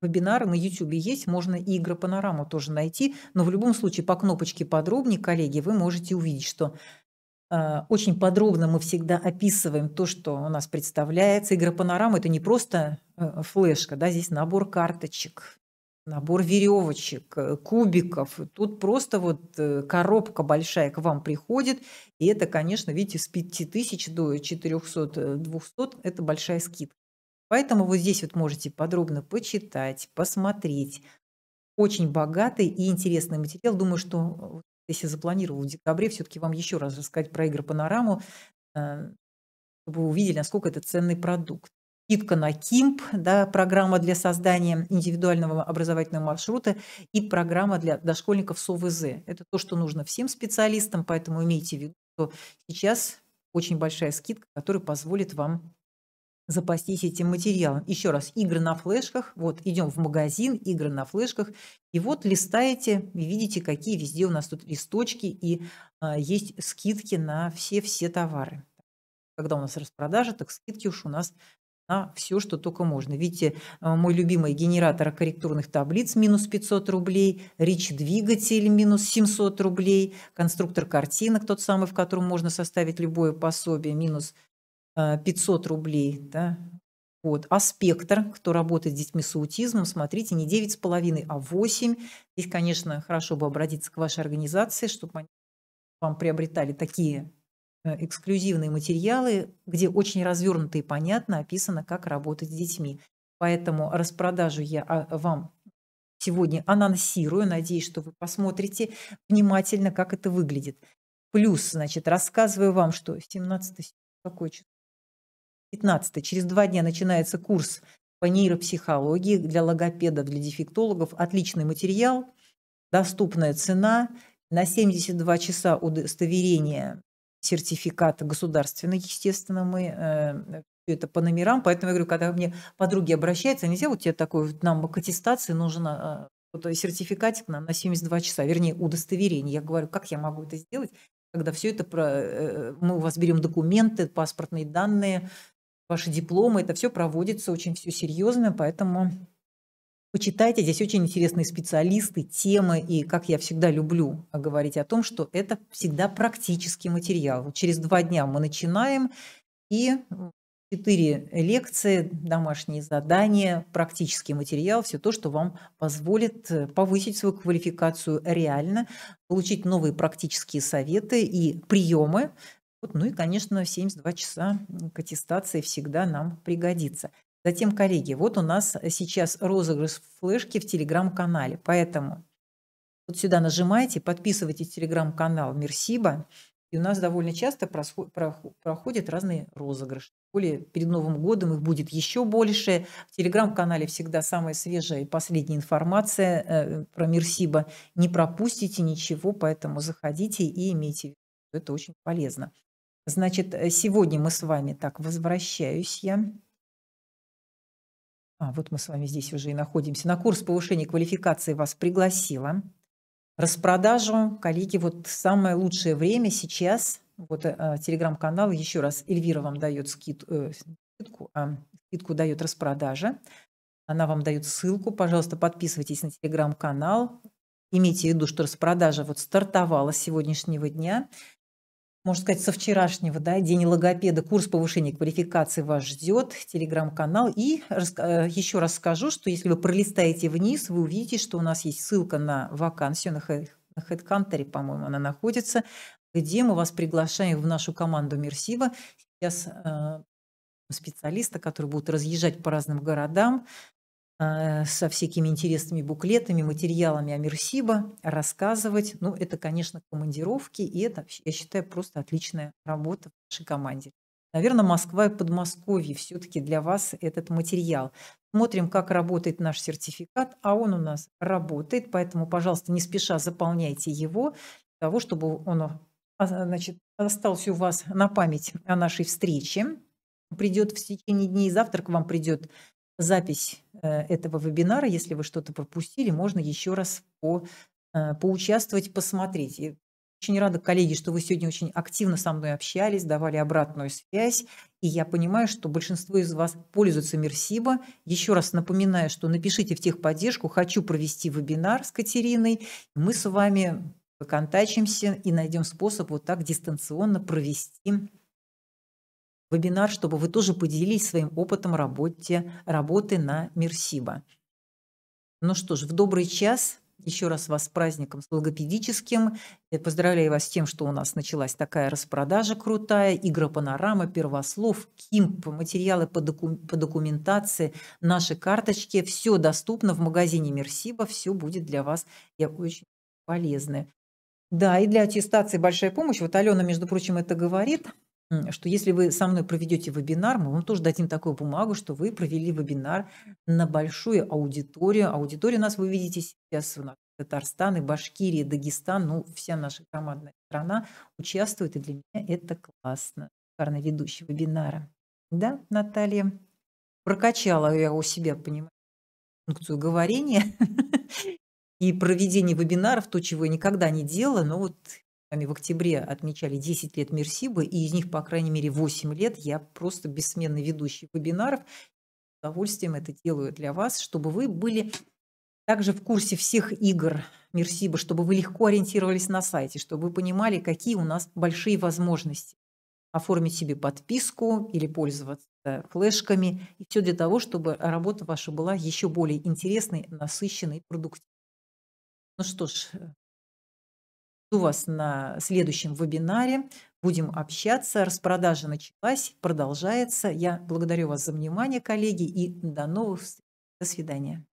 Speaker 2: вебинары на YouTube есть, можно и игры панораму тоже найти, но в любом случае по кнопочке подробнее, коллеги, вы можете увидеть, что э, очень подробно мы всегда описываем то, что у нас представляется. Игра панорама – это не просто э, флешка, да, здесь набор карточек, набор веревочек, э, кубиков. Тут просто вот э, коробка большая к вам приходит. И это, конечно, видите, с 5000 до 400-200 э, это большая скидка. Поэтому вот здесь вот можете подробно почитать, посмотреть. Очень богатый и интересный материал. Думаю, что если запланировал в декабре, все-таки вам еще раз рассказать про игры панораму, чтобы вы увидели, насколько это ценный продукт скидка на КИМП, да, программа для создания индивидуального образовательного маршрута и программа для дошкольников с Это то, что нужно всем специалистам, поэтому имейте в виду, что сейчас очень большая скидка, которая позволит вам запастись этим материалом. Еще раз, игры на флешках. Вот, идем в магазин, игры на флешках. И вот листаете, и видите, какие везде у нас тут листочки, и а, есть скидки на все-все товары. Когда у нас распродажа, так скидки уж у нас на все, что только можно. Видите, э, мой любимый генератор корректурных таблиц минус 500 рублей, речь-двигатель минус 700 рублей, конструктор картинок, тот самый, в котором можно составить любое пособие, минус 500 э, рублей. Да? Вот. А спектр, кто работает с детьми с аутизмом, смотрите, не 9,5, а 8. Здесь, конечно, хорошо бы обратиться к вашей организации, чтобы они вам приобретали такие Э, эксклюзивные материалы, где очень развернуто и понятно описано, как работать с детьми. Поэтому распродажу я а, вам сегодня анонсирую. Надеюсь, что вы посмотрите внимательно, как это выглядит. Плюс, значит, рассказываю вам, что 17 какое число? 15 через два дня начинается курс по нейропсихологии для логопедов, для дефектологов. Отличный материал, доступная цена, на 72 часа удостоверения сертификата государственного, естественно, мы э, это по номерам. Поэтому я говорю, когда мне подруги обращаются, они говорят, у тебя такой, нам к аттестации нужен э, вот, сертификатик на, на 72 часа, вернее, удостоверение. Я говорю, как я могу это сделать, когда все это, про, э, мы у вас берем документы, паспортные данные, ваши дипломы, это все проводится очень все серьезно, поэтому Почитайте, здесь очень интересные специалисты, темы, и как я всегда люблю говорить о том, что это всегда практический материал. Через два дня мы начинаем, и четыре лекции, домашние задания, практический материал, все то, что вам позволит э, повысить свою квалификацию реально, получить новые практические советы и приемы. Вот, ну и, конечно, 72 часа к аттестации всегда нам пригодится. Затем, коллеги, вот у нас э, сейчас розыгрыш флешки в телеграм-канале. Поэтому вот сюда нажимаете, подписывайтесь телеграм-канал Мерсиба. И у нас довольно часто проходят разные розыгрыши. Более перед Новым годом их будет еще больше. В телеграм-канале всегда самая свежая и последняя информация э, про Мерсиба. Не пропустите ничего, поэтому заходите и имейте в виду. Это очень полезно. Значит, э, сегодня мы с вами так возвращаюсь я. А, вот мы с вами здесь уже и находимся. На курс повышения квалификации вас пригласила. Распродажу, коллеги, вот самое лучшее время сейчас. Вот э, телеграм-канал, еще раз, Эльвира вам дает скид, э, скидку, э, скидку дает распродажа. Она вам дает ссылку. Пожалуйста, подписывайтесь на телеграм-канал. Имейте в виду, что распродажа вот стартовала с сегодняшнего дня можно сказать, со вчерашнего, да, День логопеда, курс повышения квалификации вас ждет, телеграм-канал. И э, еще раз скажу, что если вы пролистаете вниз, вы увидите, что у нас есть ссылка на вакансию, на HeadCounter, по-моему, она находится, где мы вас приглашаем в нашу команду Мерсива. Сейчас э, специалиста, который будет разъезжать по разным городам, Э, со всякими интересными буклетами, материалами о Мирсиба, рассказывать. Ну, это, конечно, командировки, и это, я считаю, просто отличная работа в нашей команде. Наверное, Москва и Подмосковье все-таки для вас этот материал. Смотрим, как работает наш сертификат, а он у нас работает, поэтому, пожалуйста, не спеша заполняйте его, для того, чтобы он а, значит, остался у вас на память о нашей встрече. Придет в течение дней, завтра к вам придет запись э, этого вебинара. Если вы что-то пропустили, можно еще раз по, э, поучаствовать, посмотреть. И очень рада, коллеги, что вы сегодня очень активно со мной общались, давали обратную связь. И я понимаю, что большинство из вас пользуются Мерсибо. Еще раз напоминаю, что напишите в техподдержку «Хочу провести вебинар с Катериной». Мы с вами поконтачимся и найдем способ вот так дистанционно провести вебинар, чтобы вы тоже поделились своим опытом работе, работы на Мирсиба. Ну что ж, в добрый час. Еще раз вас с праздником с логопедическим. Я поздравляю вас с тем, что у нас началась такая распродажа крутая, игра панорама, первослов, кимп, материалы по, доку- по документации, наши карточки. Все доступно в магазине Мерсиба, все будет для вас, я очень полезное. Да, и для аттестации большая помощь. Вот Алена, между прочим, это говорит что если вы со мной проведете вебинар, мы вам тоже дадим такую бумагу, что вы провели вебинар на большую аудиторию. Аудитория у нас, вы видите, сейчас у нас Татарстан и Башкирия, Дагестан, ну, вся наша командная страна участвует, и для меня это классно. Шикарный ведущий вебинара. Да, Наталья? Прокачала я у себя, понимаю, функцию говорения [LAUGHS] и проведение вебинаров, то, чего я никогда не делала, но вот в октябре отмечали 10 лет Мерсиба, и из них, по крайней мере, 8 лет я просто бессменный ведущий вебинаров. С удовольствием это делаю для вас, чтобы вы были также в курсе всех игр Мерсиба, чтобы вы легко ориентировались на сайте, чтобы вы понимали, какие у нас большие возможности оформить себе подписку или пользоваться флешками. И все для того, чтобы работа ваша была еще более интересной, насыщенной продуктивной. Ну что ж, Жду вас на следующем вебинаре. Будем общаться. Распродажа началась, продолжается. Я благодарю вас за внимание,
Speaker 1: коллеги, и до новых встреч. До свидания.